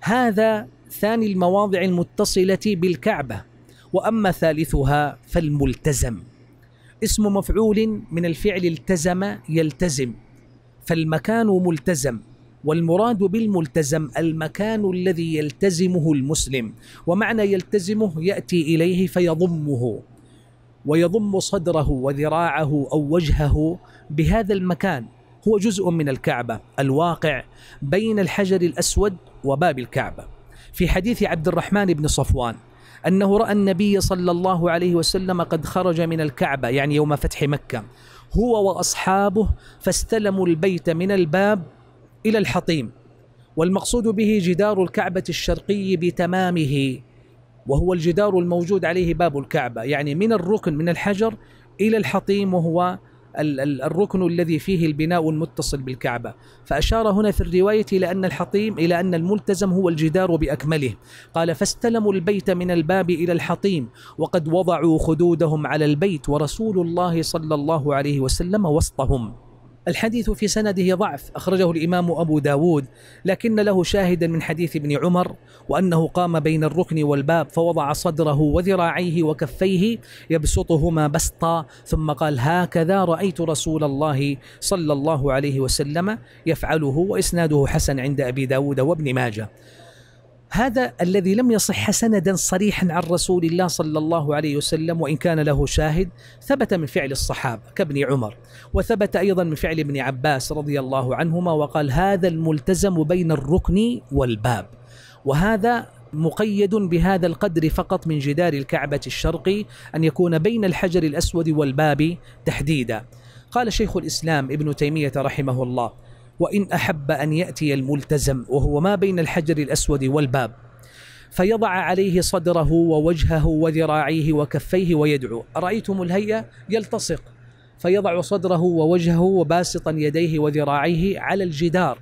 Speaker 1: هذا ثاني المواضع المتصلة بالكعبة واما ثالثها فالملتزم اسم مفعول من الفعل التزم يلتزم فالمكان ملتزم والمراد بالملتزم المكان الذي يلتزمه المسلم ومعنى يلتزمه ياتي اليه فيضمه ويضم صدره وذراعه او وجهه بهذا المكان هو جزء من الكعبه الواقع بين الحجر الاسود وباب الكعبه في حديث عبد الرحمن بن صفوان أنه رأى النبي صلى الله عليه وسلم قد خرج من الكعبة يعني يوم فتح مكة هو وأصحابه فاستلموا البيت من الباب إلى الحطيم والمقصود به جدار الكعبة الشرقي بتمامه وهو الجدار الموجود عليه باب الكعبة يعني من الركن من الحجر إلى الحطيم وهو الركن الذي فيه البناء المتصل بالكعبة فأشار هنا في الرواية إلى أن الحطيم إلى أن الملتزم هو الجدار بأكمله قال فاستلموا البيت من الباب إلى الحطيم وقد وضعوا خدودهم على البيت ورسول الله صلى الله عليه وسلم وسطهم الحديث في سنده ضعف أخرجه الإمام أبو داود لكن له شاهدا من حديث ابن عمر وأنه قام بين الركن والباب فوضع صدره وذراعيه وكفيه يبسطهما بسطا ثم قال هكذا رأيت رسول الله صلى الله عليه وسلم يفعله وإسناده حسن عند أبي داود وابن ماجه هذا الذي لم يصح سندا صريحا عن رسول الله صلى الله عليه وسلم وان كان له شاهد ثبت من فعل الصحابه كابن عمر وثبت ايضا من فعل ابن عباس رضي الله عنهما وقال هذا الملتزم بين الركن والباب وهذا مقيد بهذا القدر فقط من جدار الكعبه الشرقي ان يكون بين الحجر الاسود والباب تحديدا قال شيخ الاسلام ابن تيميه رحمه الله وإن أحب أن يأتي الملتزم وهو ما بين الحجر الأسود والباب فيضع عليه صدره ووجهه وذراعيه وكفيه ويدعو أرأيتم الهيئة يلتصق فيضع صدره ووجهه وباسطا يديه وذراعيه على الجدار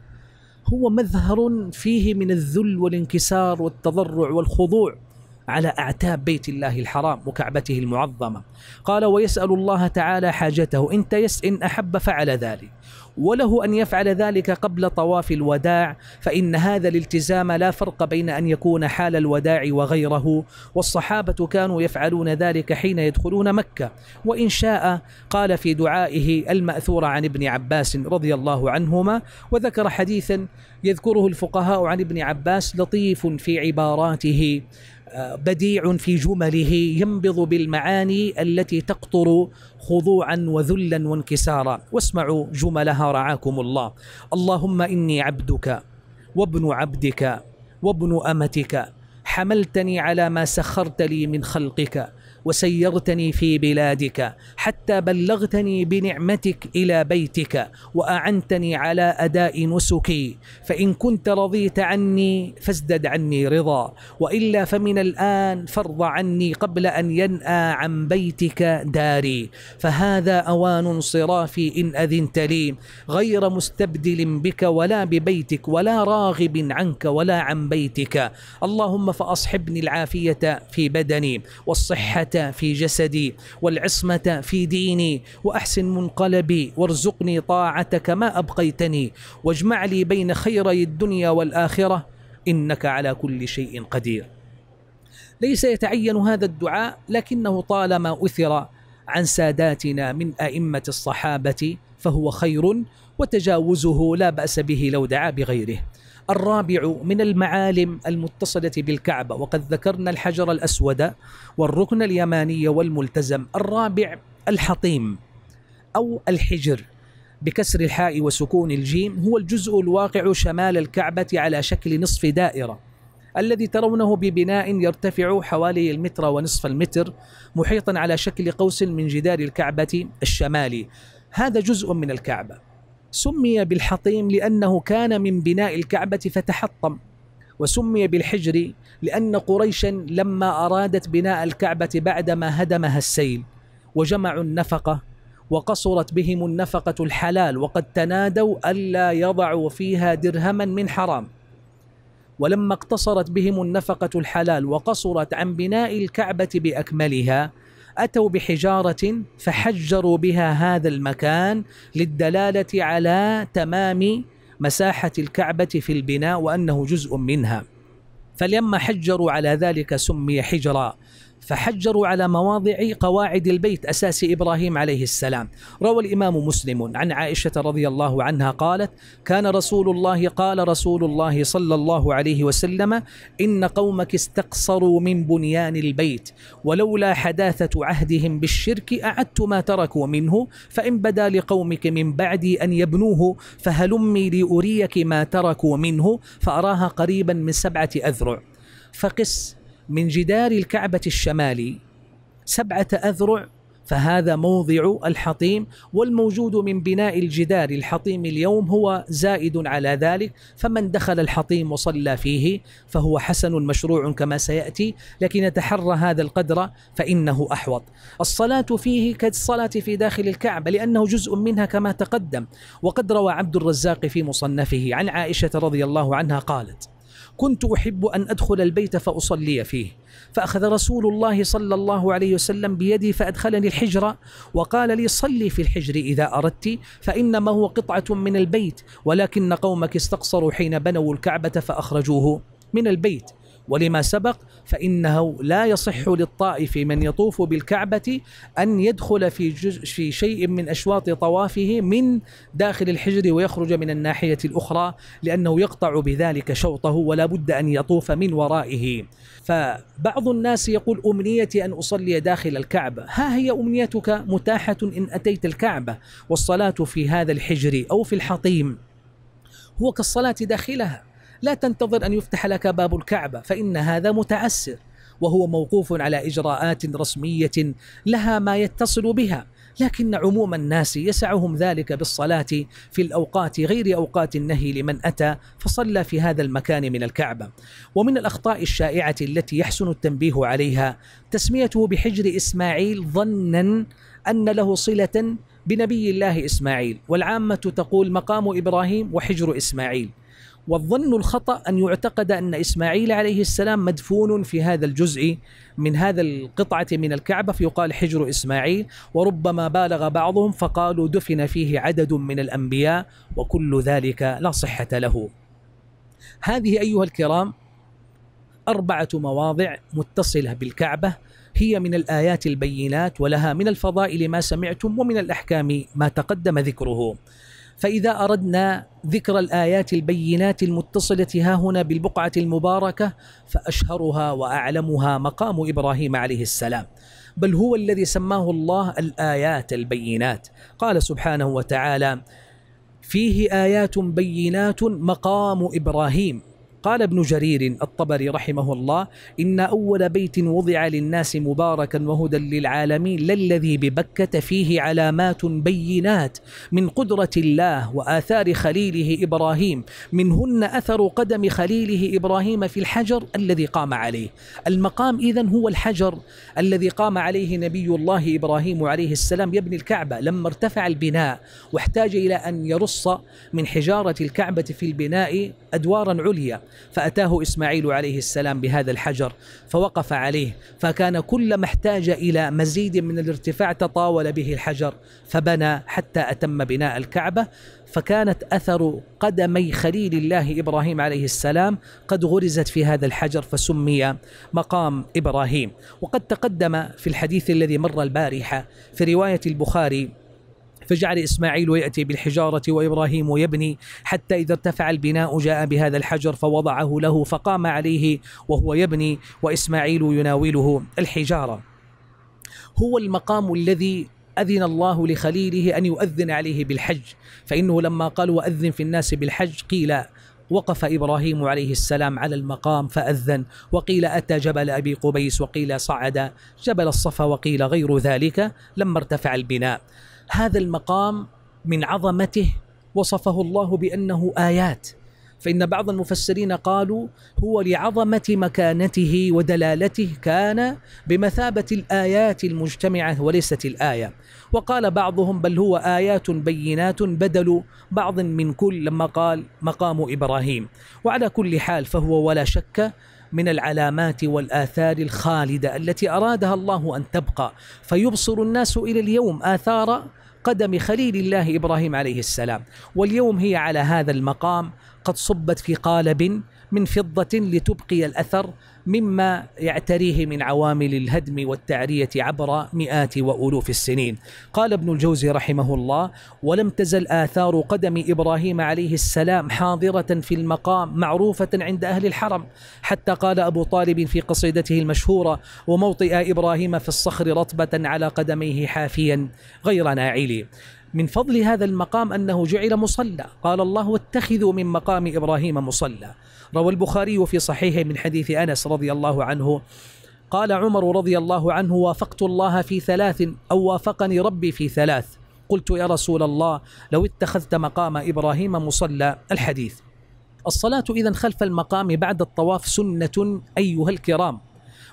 Speaker 1: هو مظهر فيه من الذل والانكسار والتضرع والخضوع على اعتاب بيت الله الحرام وكعبته المعظمه قال ويسال الله تعالى حاجته ان تيس ان احب فعل ذلك وله أن يفعل ذلك قبل طواف الوداع فإن هذا الالتزام لا فرق بين أن يكون حال الوداع وغيره والصحابة كانوا يفعلون ذلك حين يدخلون مكة وإن شاء قال في دعائه المأثور عن ابن عباس رضي الله عنهما وذكر حديثا يذكره الفقهاء عن ابن عباس لطيف في عباراته بديع في جمله ينبض بالمعاني التي تقطر خضوعا وذلا وانكسارا واسمعوا جملها رعاكم الله اللهم إني عبدك وابن عبدك وابن أمتك حملتني على ما سخرت لي من خلقك وسيرتني في بلادك حتى بلغتني بنعمتك إلى بيتك وأعنتني على أداء نسكي فإن كنت رضيت عني فازدد عني رضا وإلا فمن الآن فرض عني قبل أن ينأى عن بيتك داري فهذا أوان انصرافي إن أذنت لي غير مستبدل بك ولا ببيتك ولا راغب عنك ولا عن بيتك اللهم فأصحبني العافية في بدني والصحة في جسدي والعصمة في ديني وأحسن منقلبي وارزقني طاعتك ما أبقيتني واجمع لي بين خيري الدنيا والآخرة إنك على كل شيء قدير ليس يتعين هذا الدعاء لكنه طالما أثر عن ساداتنا من أئمة الصحابة فهو خير وتجاوزه لا بأس به لو دعا بغيره الرابع من المعالم المتصلة بالكعبة وقد ذكرنا الحجر الأسود والركن اليماني والملتزم الرابع الحطيم أو الحجر بكسر الحاء وسكون الجيم هو الجزء الواقع شمال الكعبة على شكل نصف دائرة الذي ترونه ببناء يرتفع حوالي المتر ونصف المتر محيطا على شكل قوس من جدار الكعبة الشمالي هذا جزء من الكعبة سمي بالحطيم لأنه كان من بناء الكعبة فتحطم وسمي بالحجر لأن قريشا لما أرادت بناء الكعبة بعدما هدمها السيل وجمعوا النفقة وقصرت بهم النفقة الحلال وقد تنادوا ألا يضعوا فيها درهما من حرام ولما اقتصرت بهم النفقة الحلال وقصرت عن بناء الكعبة بأكملها أتوا بحجارة فحجروا بها هذا المكان للدلالة على تمام مساحة الكعبة في البناء وأنه جزء منها فلما حجروا على ذلك سمي حجرا فحجروا على مواضع قواعد البيت أساس إبراهيم عليه السلام روى الإمام مسلم عن عائشة رضي الله عنها قالت كان رسول الله قال رسول الله صلى الله عليه وسلم إن قومك استقصروا من بنيان البيت ولولا حداثة عهدهم بالشرك أعدت ما تركوا منه فإن بدا لقومك من بعدي أن يبنوه فهلمي لأريك ما تركوا منه فأراها قريبا من سبعة أذرع فقس من جدار الكعبة الشمالي سبعة أذرع فهذا موضع الحطيم والموجود من بناء الجدار الحطيم اليوم هو زائد على ذلك فمن دخل الحطيم وصلى فيه فهو حسن مشروع كما سياتي لكن يتحرى هذا القدر فانه احوط. الصلاه فيه كالصلاه في داخل الكعبه لانه جزء منها كما تقدم وقد روى عبد الرزاق في مصنفه عن عائشه رضي الله عنها قالت: كنت أحب أن أدخل البيت فأصلي فيه فأخذ رسول الله صلى الله عليه وسلم بيدي فأدخلني الحجرة وقال لي صلي في الحجر إذا أردت فإنما هو قطعة من البيت ولكن قومك استقصروا حين بنوا الكعبة فأخرجوه من البيت ولما سبق فإنه لا يصح للطائف من يطوف بالكعبة أن يدخل في, جزء في شيء من أشواط طوافه من داخل الحجر ويخرج من الناحية الأخرى لأنه يقطع بذلك شوطه ولا بد أن يطوف من ورائه فبعض الناس يقول أمنيتي أن أصلي داخل الكعبة ها هي أمنيتك متاحة إن أتيت الكعبة والصلاة في هذا الحجر أو في الحطيم هو كالصلاة داخلها لا تنتظر أن يفتح لك باب الكعبة فإن هذا متعسر وهو موقوف على إجراءات رسمية لها ما يتصل بها لكن عموم الناس يسعهم ذلك بالصلاة في الأوقات غير أوقات النهي لمن أتى فصلى في هذا المكان من الكعبة ومن الأخطاء الشائعة التي يحسن التنبيه عليها تسميته بحجر إسماعيل ظنا أن له صلة بنبي الله إسماعيل والعامة تقول مقام إبراهيم وحجر إسماعيل والظن الخطأ أن يعتقد أن إسماعيل عليه السلام مدفون في هذا الجزء من هذا القطعة من الكعبة فيقال حجر إسماعيل وربما بالغ بعضهم فقالوا دفن فيه عدد من الأنبياء وكل ذلك لا صحة له هذه أيها الكرام أربعة مواضع متصلة بالكعبة هي من الآيات البينات ولها من الفضائل ما سمعتم ومن الأحكام ما تقدم ذكره فإذا أردنا ذكر الآيات البينات المتصلة ها هنا بالبقعة المباركة فأشهرها وأعلمها مقام إبراهيم عليه السلام بل هو الذي سماه الله الآيات البينات قال سبحانه وتعالى فيه آيات بينات مقام إبراهيم قال ابن جرير الطبري رحمه الله إن أول بيت وضع للناس مباركا وهدى للعالمين للذي ببكة فيه علامات بينات من قدرة الله وآثار خليله إبراهيم منهن أثر قدم خليله إبراهيم في الحجر الذي قام عليه المقام إذا هو الحجر الذي قام عليه نبي الله إبراهيم عليه السلام يبني الكعبة لما ارتفع البناء واحتاج إلى أن يرص من حجارة الكعبة في البناء أدوارا عليا فأتاه إسماعيل عليه السلام بهذا الحجر فوقف عليه فكان كلما احتاج إلى مزيد من الارتفاع تطاول به الحجر فبنى حتى أتم بناء الكعبة فكانت أثر قدمي خليل الله إبراهيم عليه السلام قد غرزت في هذا الحجر فسمي مقام إبراهيم وقد تقدم في الحديث الذي مر البارحة في رواية البخاري فجعل إسماعيل يأتي بالحجارة وإبراهيم يبني حتى إذا ارتفع البناء جاء بهذا الحجر فوضعه له فقام عليه وهو يبني وإسماعيل يناوله الحجارة هو المقام الذي أذن الله لخليله أن يؤذن عليه بالحج فإنه لما قال وأذن في الناس بالحج قيل وقف ابراهيم عليه السلام على المقام فاذن وقيل اتى جبل ابي قبيس وقيل صعد جبل الصفا وقيل غير ذلك لما ارتفع البناء هذا المقام من عظمته وصفه الله بانه ايات فان بعض المفسرين قالوا هو لعظمه مكانته ودلالته كان بمثابه الايات المجتمعه وليست الايه وقال بعضهم بل هو ايات بينات بدل بعض من كل لما قال مقام ابراهيم وعلى كل حال فهو ولا شك من العلامات والآثار الخالدة التي أرادها الله أن تبقى فيبصر الناس إلى اليوم آثار قدم خليل الله إبراهيم عليه السلام واليوم هي على هذا المقام قد صبت في قالب من فضة لتبقي الأثر مما يعتريه من عوامل الهدم والتعرية عبر مئات وألوف السنين قال ابن الجوزي رحمه الله ولم تزل آثار قدم إبراهيم عليه السلام حاضرة في المقام معروفة عند أهل الحرم حتى قال أبو طالب في قصيدته المشهورة وموطئ إبراهيم في الصخر رطبة على قدميه حافيا غير ناعلي من فضل هذا المقام أنه جعل مصلى قال الله واتخذوا من مقام إبراهيم مصلى روى البخاري في صحيحه من حديث أنس رضي الله عنه قال عمر رضي الله عنه وافقت الله في ثلاث أو وافقني ربي في ثلاث قلت يا رسول الله لو اتخذت مقام إبراهيم مصلى الحديث الصلاة إذا خلف المقام بعد الطواف سنة أيها الكرام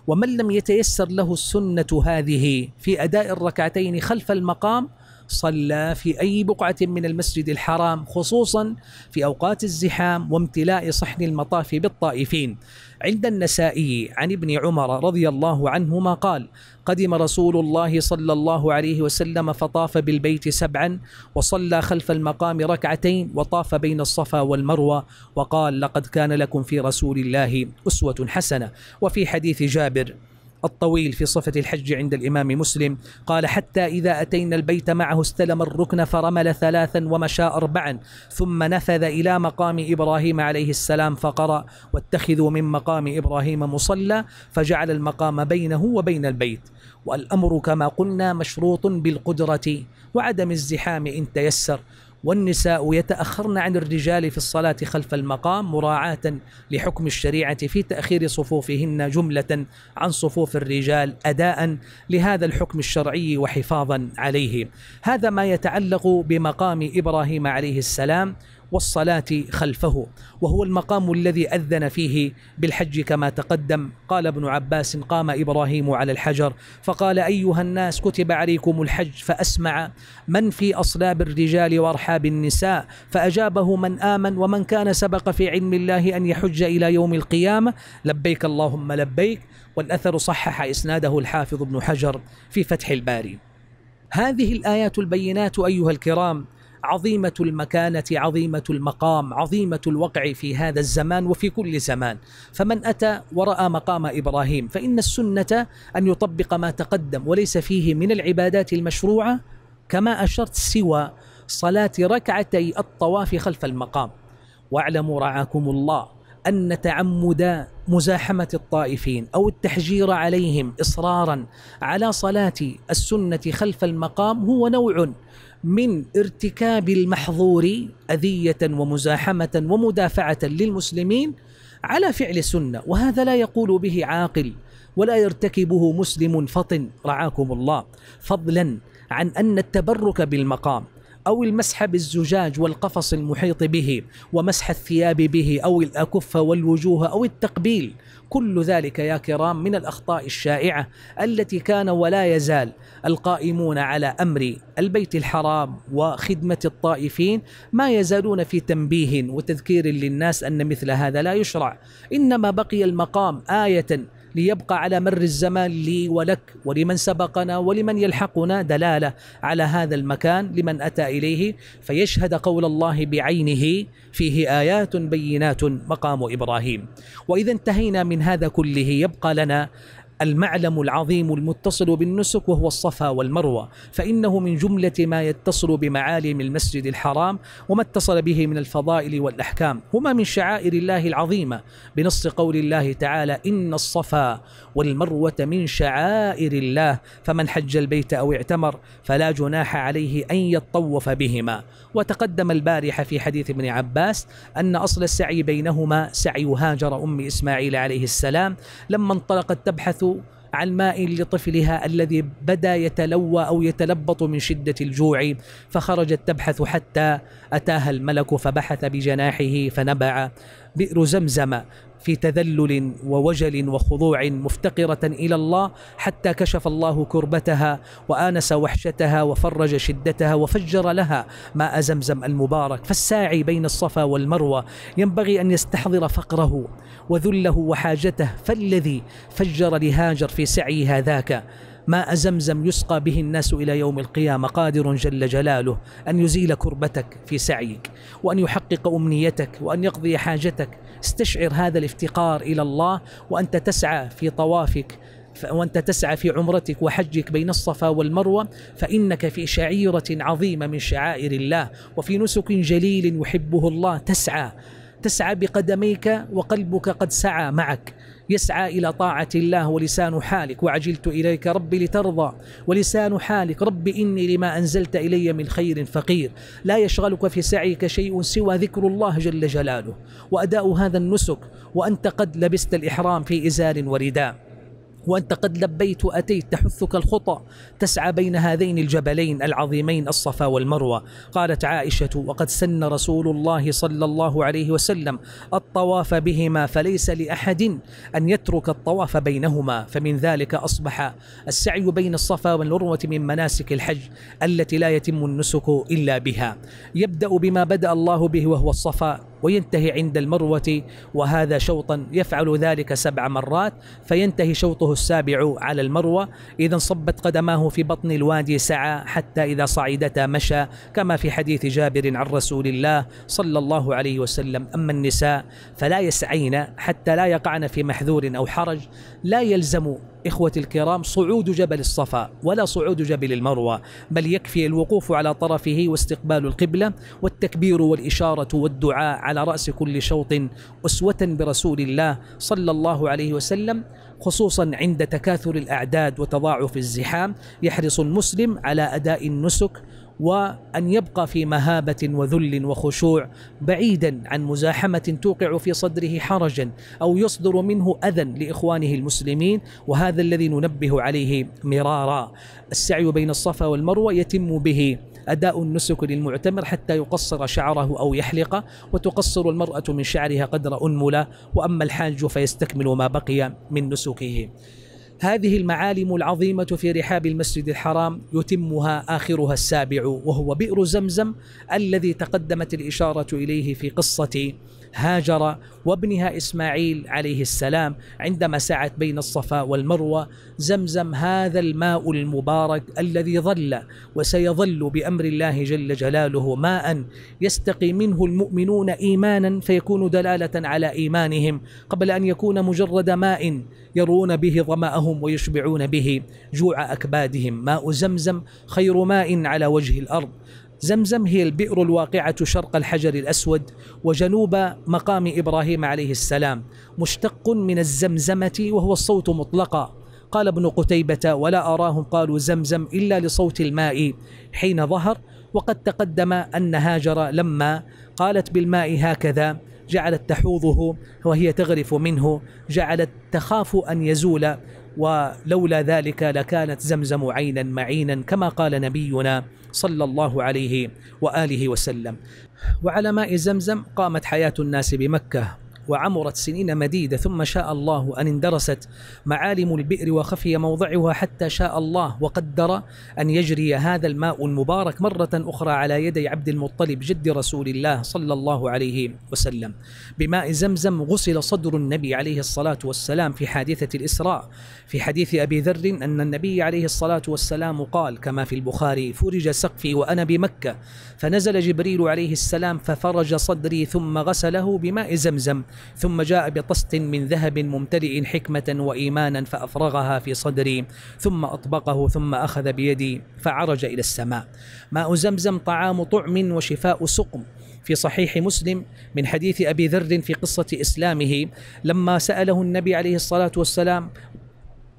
Speaker 1: ومن لم يتيسر له السنة هذه في أداء الركعتين خلف المقام صلى في أي بقعة من المسجد الحرام خصوصا في أوقات الزحام وامتلاء صحن المطاف بالطائفين عند النسائي عن ابن عمر رضي الله عنهما قال قدم رسول الله صلى الله عليه وسلم فطاف بالبيت سبعا وصلى خلف المقام ركعتين وطاف بين الصفا والمروة وقال لقد كان لكم في رسول الله أسوة حسنة وفي حديث جابر الطويل في صفة الحج عند الإمام مسلم قال حتى إذا أتينا البيت معه استلم الركن فرمل ثلاثا ومشى أربعا ثم نفذ إلى مقام إبراهيم عليه السلام فقرأ واتخذوا من مقام إبراهيم مصلى فجعل المقام بينه وبين البيت والأمر كما قلنا مشروط بالقدرة وعدم الزحام إن تيسر والنساء يتأخرن عن الرجال في الصلاة خلف المقام مراعاة لحكم الشريعة في تأخير صفوفهن جملة عن صفوف الرجال أداء لهذا الحكم الشرعي وحفاظا عليه هذا ما يتعلق بمقام إبراهيم عليه السلام والصلاة خلفه وهو المقام الذي أذن فيه بالحج كما تقدم قال ابن عباس قام إبراهيم على الحجر فقال أيها الناس كتب عليكم الحج فأسمع من في أصلاب الرجال وأرحاب النساء فأجابه من آمن ومن كان سبق في علم الله أن يحج إلى يوم القيامة لبيك اللهم لبيك والأثر صحح إسناده الحافظ ابن حجر في فتح الباري هذه الآيات البينات أيها الكرام عظيمة المكانة عظيمة المقام عظيمة الوقع في هذا الزمان وفي كل زمان فمن أتى ورأى مقام إبراهيم فإن السنة أن يطبق ما تقدم وليس فيه من العبادات المشروعة كما أشرت سوى صلاة ركعتي الطواف خلف المقام واعلموا رعاكم الله أن تعمد مزاحمة الطائفين أو التحجير عليهم إصرارا على صلاة السنة خلف المقام هو نوع من ارتكاب المحظور اذيه ومزاحمه ومدافعه للمسلمين على فعل السنه وهذا لا يقول به عاقل ولا يرتكبه مسلم فطن رعاكم الله فضلا عن ان التبرك بالمقام أو المسح بالزجاج والقفص المحيط به ومسح الثياب به أو الأكف والوجوه أو التقبيل كل ذلك يا كرام من الأخطاء الشائعة التي كان ولا يزال القائمون على امر البيت الحرام وخدمه الطائفين ما يزالون في تنبيه وتذكير للناس ان مثل هذا لا يشرع انما بقي المقام ايه ليبقى على مر الزمان لي ولك ولمن سبقنا ولمن يلحقنا دلاله على هذا المكان لمن اتى اليه فيشهد قول الله بعينه فيه ايات بينات مقام ابراهيم واذا انتهينا من هذا كله يبقى لنا المعلم العظيم المتصل بالنسك وهو الصفا والمروة فإنه من جملة ما يتصل بمعالم المسجد الحرام وما اتصل به من الفضائل والأحكام هما من شعائر الله العظيمة بنص قول الله تعالى إن الصفا والمروة من شعائر الله فمن حج البيت أو اعتمر فلا جناح عليه أن يطوف بهما وتقدم البارحة في حديث ابن عباس أن أصل السعي بينهما سعي هاجر أم إسماعيل عليه السلام لما انطلقت تبحث عن ماء لطفلها الذي بدا يتلوى او يتلبط من شده الجوع فخرجت تبحث حتى اتاها الملك فبحث بجناحه فنبع بئر زمزم في تذلل ووجل وخضوع مفتقرة إلى الله حتى كشف الله كربتها وآنس وحشتها وفرج شدتها وفجر لها ماء زمزم المبارك فالساعي بين الصفا والمروة ينبغي أن يستحضر فقره وذله وحاجته فالذي فجر لهاجر في سعيها ذاك ماء زمزم يسقى به الناس الى يوم القيامه قادر جل جلاله ان يزيل كربتك في سعيك وان يحقق امنيتك وان يقضي حاجتك استشعر هذا الافتقار الى الله وانت تسعى في طوافك وانت تسعى في عمرتك وحجك بين الصفا والمروه فانك في شعيره عظيمه من شعائر الله وفي نسك جليل يحبه الله تسعى تسعى بقدميك وقلبك قد سعى معك يسعى إلى طاعة الله ولسان حالك وعجلت إليك ربي لترضى ولسان حالك رب إني لما أنزلت إلي من خير فقير لا يشغلك في سعيك شيء سوى ذكر الله جل جلاله وأداء هذا النسك وأنت قد لبست الإحرام في إزار ورداء وأنت قد لبيت وأتيت تحثك الخطى تسعى بين هذين الجبلين العظيمين الصفا والمروة قالت عائشة وقد سن رسول الله صلى الله عليه وسلم الطواف بهما فليس لأحد أن يترك الطواف بينهما فمن ذلك أصبح السعي بين الصفا والمروة من مناسك الحج التي لا يتم النسك إلا بها يبدأ بما بدأ الله به وهو الصفا وينتهي عند المروة وهذا شوطا يفعل ذلك سبع مرات فينتهي شوطه السابع على المروة إذا صبت قدماه في بطن الوادي سعى حتى إذا صعدتا مشى كما في حديث جابر عن رسول الله صلى الله عليه وسلم أما النساء فلا يسعين حتى لا يقعن في محذور أو حرج لا يلزم إخوة الكرام صعود جبل الصفا ولا صعود جبل المروة بل يكفي الوقوف على طرفه واستقبال القبلة والتكبير والإشارة والدعاء على رأس كل شوط أسوة برسول الله صلى الله عليه وسلم خصوصا عند تكاثر الأعداد وتضاعف الزحام يحرص المسلم على أداء النسك وان يبقى في مهابه وذل وخشوع بعيدا عن مزاحمه توقع في صدره حرجا او يصدر منه اذى لاخوانه المسلمين وهذا الذي ننبه عليه مرارا السعي بين الصفا والمروه يتم به أداء النسك للمعتمر حتى يقصر شعره أو يحلقه وتقصر المرأة من شعرها قدر أنملة وأما الحاج فيستكمل ما بقي من نسكه هذه المعالم العظيمة في رحاب المسجد الحرام يتمها آخرها السابع وهو بئر زمزم الذي تقدمت الإشارة إليه في قصة هاجر وابنها إسماعيل عليه السلام عندما سعت بين الصفا والمروة زمزم هذا الماء المبارك الذي ظل وسيظل بأمر الله جل جلاله ماء يستقي منه المؤمنون إيمانا فيكون دلالة على إيمانهم قبل أن يكون مجرد ماء يرون به ظمأهم ويشبعون به جوع أكبادهم ماء زمزم خير ماء على وجه الأرض زمزم هي البئر الواقعة شرق الحجر الأسود وجنوب مقام إبراهيم عليه السلام مشتق من الزمزمة وهو الصوت مطلقا قال ابن قتيبة ولا أراهم قالوا زمزم إلا لصوت الماء حين ظهر وقد تقدم أن هاجر لما قالت بالماء هكذا جعلت تحوضه وهي تغرف منه جعلت تخاف أن يزول ولولا ذلك لكانت زمزم عينا معينا كما قال نبينا صلى الله عليه واله وسلم وعلى ماء زمزم قامت حياه الناس بمكه وعمرت سنين مديدة ثم شاء الله أن اندرست معالم البئر وخفي موضعها حتى شاء الله وقدر أن يجري هذا الماء المبارك مرة أخرى على يدي عبد المطلب جد رسول الله صلى الله عليه وسلم بماء زمزم غسل صدر النبي عليه الصلاة والسلام في حادثة الإسراء في حديث أبي ذر أن النبي عليه الصلاة والسلام قال كما في البخاري فرج سقفي وأنا بمكة فنزل جبريل عليه السلام ففرج صدري ثم غسله بماء زمزم ثم جاء بطست من ذهب ممتلئ حكمة وإيمانا فأفرغها في صدري ثم أطبقه ثم أخذ بيدي فعرج إلى السماء ماء زمزم طعام طعم وشفاء سقم في صحيح مسلم من حديث أبي ذر في قصة إسلامه لما سأله النبي عليه الصلاة والسلام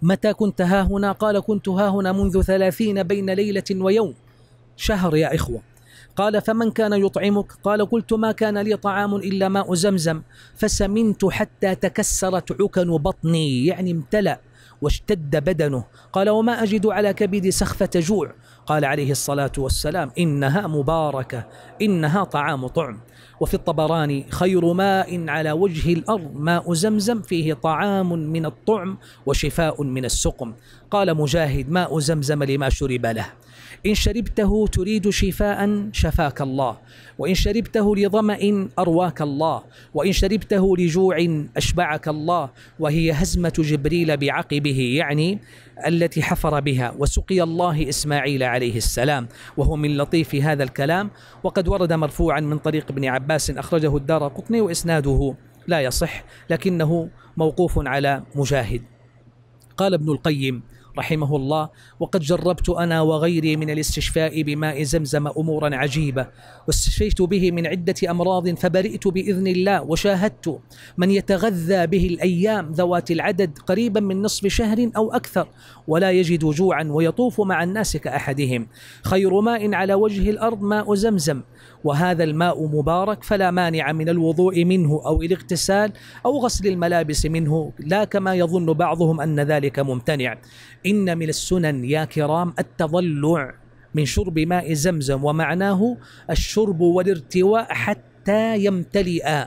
Speaker 1: متى كنت ها هنا قال كنت ها هنا منذ ثلاثين بين ليلة ويوم شهر يا إخوة قال فمن كان يطعمك قال قلت ما كان لي طعام إلا ماء زمزم فسمنت حتى تكسرت عكن بطني يعني امتلأ واشتد بدنه قال وما أجد على كبدي سخفة جوع قال عليه الصلاة والسلام إنها مباركة إنها طعام طعم وفي الطبراني خير ماء على وجه الأرض ماء زمزم فيه طعام من الطعم وشفاء من السقم قال مجاهد ماء زمزم لما شرب له إن شربته تريد شفاء شفاك الله وإن شربته لظمأ أرواك الله وإن شربته لجوع أشبعك الله وهي هزمة جبريل بعقبه يعني التي حفر بها وسقي الله إسماعيل عليه السلام وهو من لطيف هذا الكلام وقد ورد مرفوعا من طريق ابن عباس أخرجه الدار قطني وإسناده لا يصح لكنه موقوف على مجاهد قال ابن القيم رحمه الله وقد جربت أنا وغيري من الاستشفاء بماء زمزم أمورا عجيبة واستشفيت به من عدة أمراض فبرئت بإذن الله وشاهدت من يتغذى به الأيام ذوات العدد قريبا من نصف شهر أو أكثر ولا يجد جوعا ويطوف مع الناس كأحدهم خير ماء على وجه الأرض ماء زمزم وهذا الماء مبارك فلا مانع من الوضوء منه أو الاغتسال أو غسل الملابس منه لا كما يظن بعضهم أن ذلك ممتنع إن من السنن يا كرام التضلع من شرب ماء زمزم ومعناه الشرب والارتواء حتى يمتلئ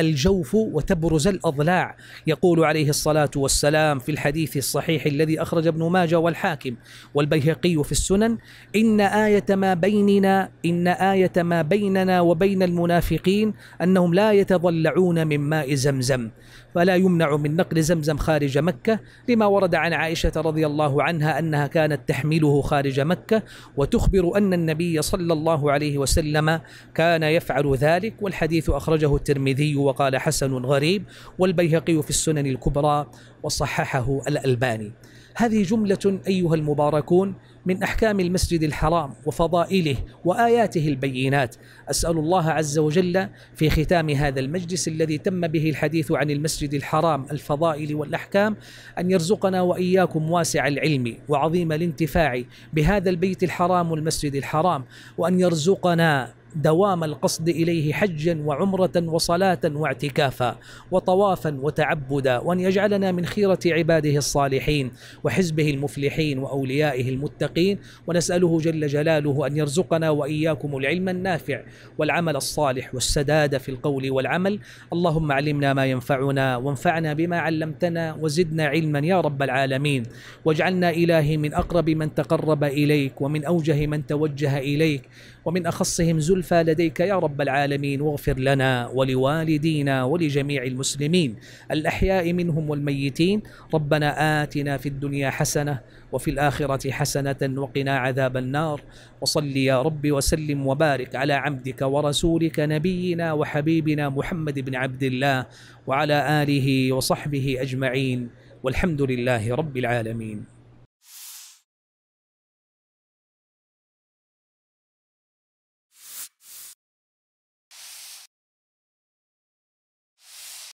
Speaker 1: الجوف وتبرز الأضلاع يقول عليه الصلاة والسلام في الحديث الصحيح الذي أخرج ابن ماجه والحاكم والبيهقي في السنن إن آية ما بيننا إن آية ما بيننا وبين المنافقين أنهم لا يتضلعون من ماء زمزم فلا يمنع من نقل زمزم خارج مكة لما ورد عن عائشة رضي الله عنها أنها كانت تحمله خارج مكة وتخبر أن النبي صلى الله عليه وسلم كان يفعل ذلك والحديث أخرجه الترمذي وقال حسن غريب والبيهقي في السنن الكبرى وصححه الألباني هذه جملة أيها المباركون من أحكام المسجد الحرام وفضائله وآياته البينات أسأل الله عز وجل في ختام هذا المجلس الذي تم به الحديث عن المسجد الحرام الفضائل والأحكام أن يرزقنا وإياكم واسع العلم وعظيم الانتفاع بهذا البيت الحرام والمسجد الحرام وأن يرزقنا دوام القصد إليه حجا وعمرة وصلاة واعتكافا وطوافا وتعبدا وأن يجعلنا من خيرة عباده الصالحين وحزبه المفلحين وأوليائه المتقين ونسأله جل جلاله أن يرزقنا وإياكم العلم النافع والعمل الصالح والسداد في القول والعمل اللهم علمنا ما ينفعنا وانفعنا بما علمتنا وزدنا علما يا رب العالمين واجعلنا إلهي من أقرب من تقرب إليك ومن أوجه من توجه إليك ومن أخصهم زلفى لديك يا رب العالمين واغفر لنا ولوالدينا ولجميع المسلمين الأحياء منهم والميتين ربنا آتنا في الدنيا حسنة وفي الآخرة حسنة وقنا عذاب النار وصل يا رب وسلم وبارك على عبدك ورسولك نبينا وحبيبنا محمد بن عبد الله وعلى آله وصحبه أجمعين والحمد لله رب العالمين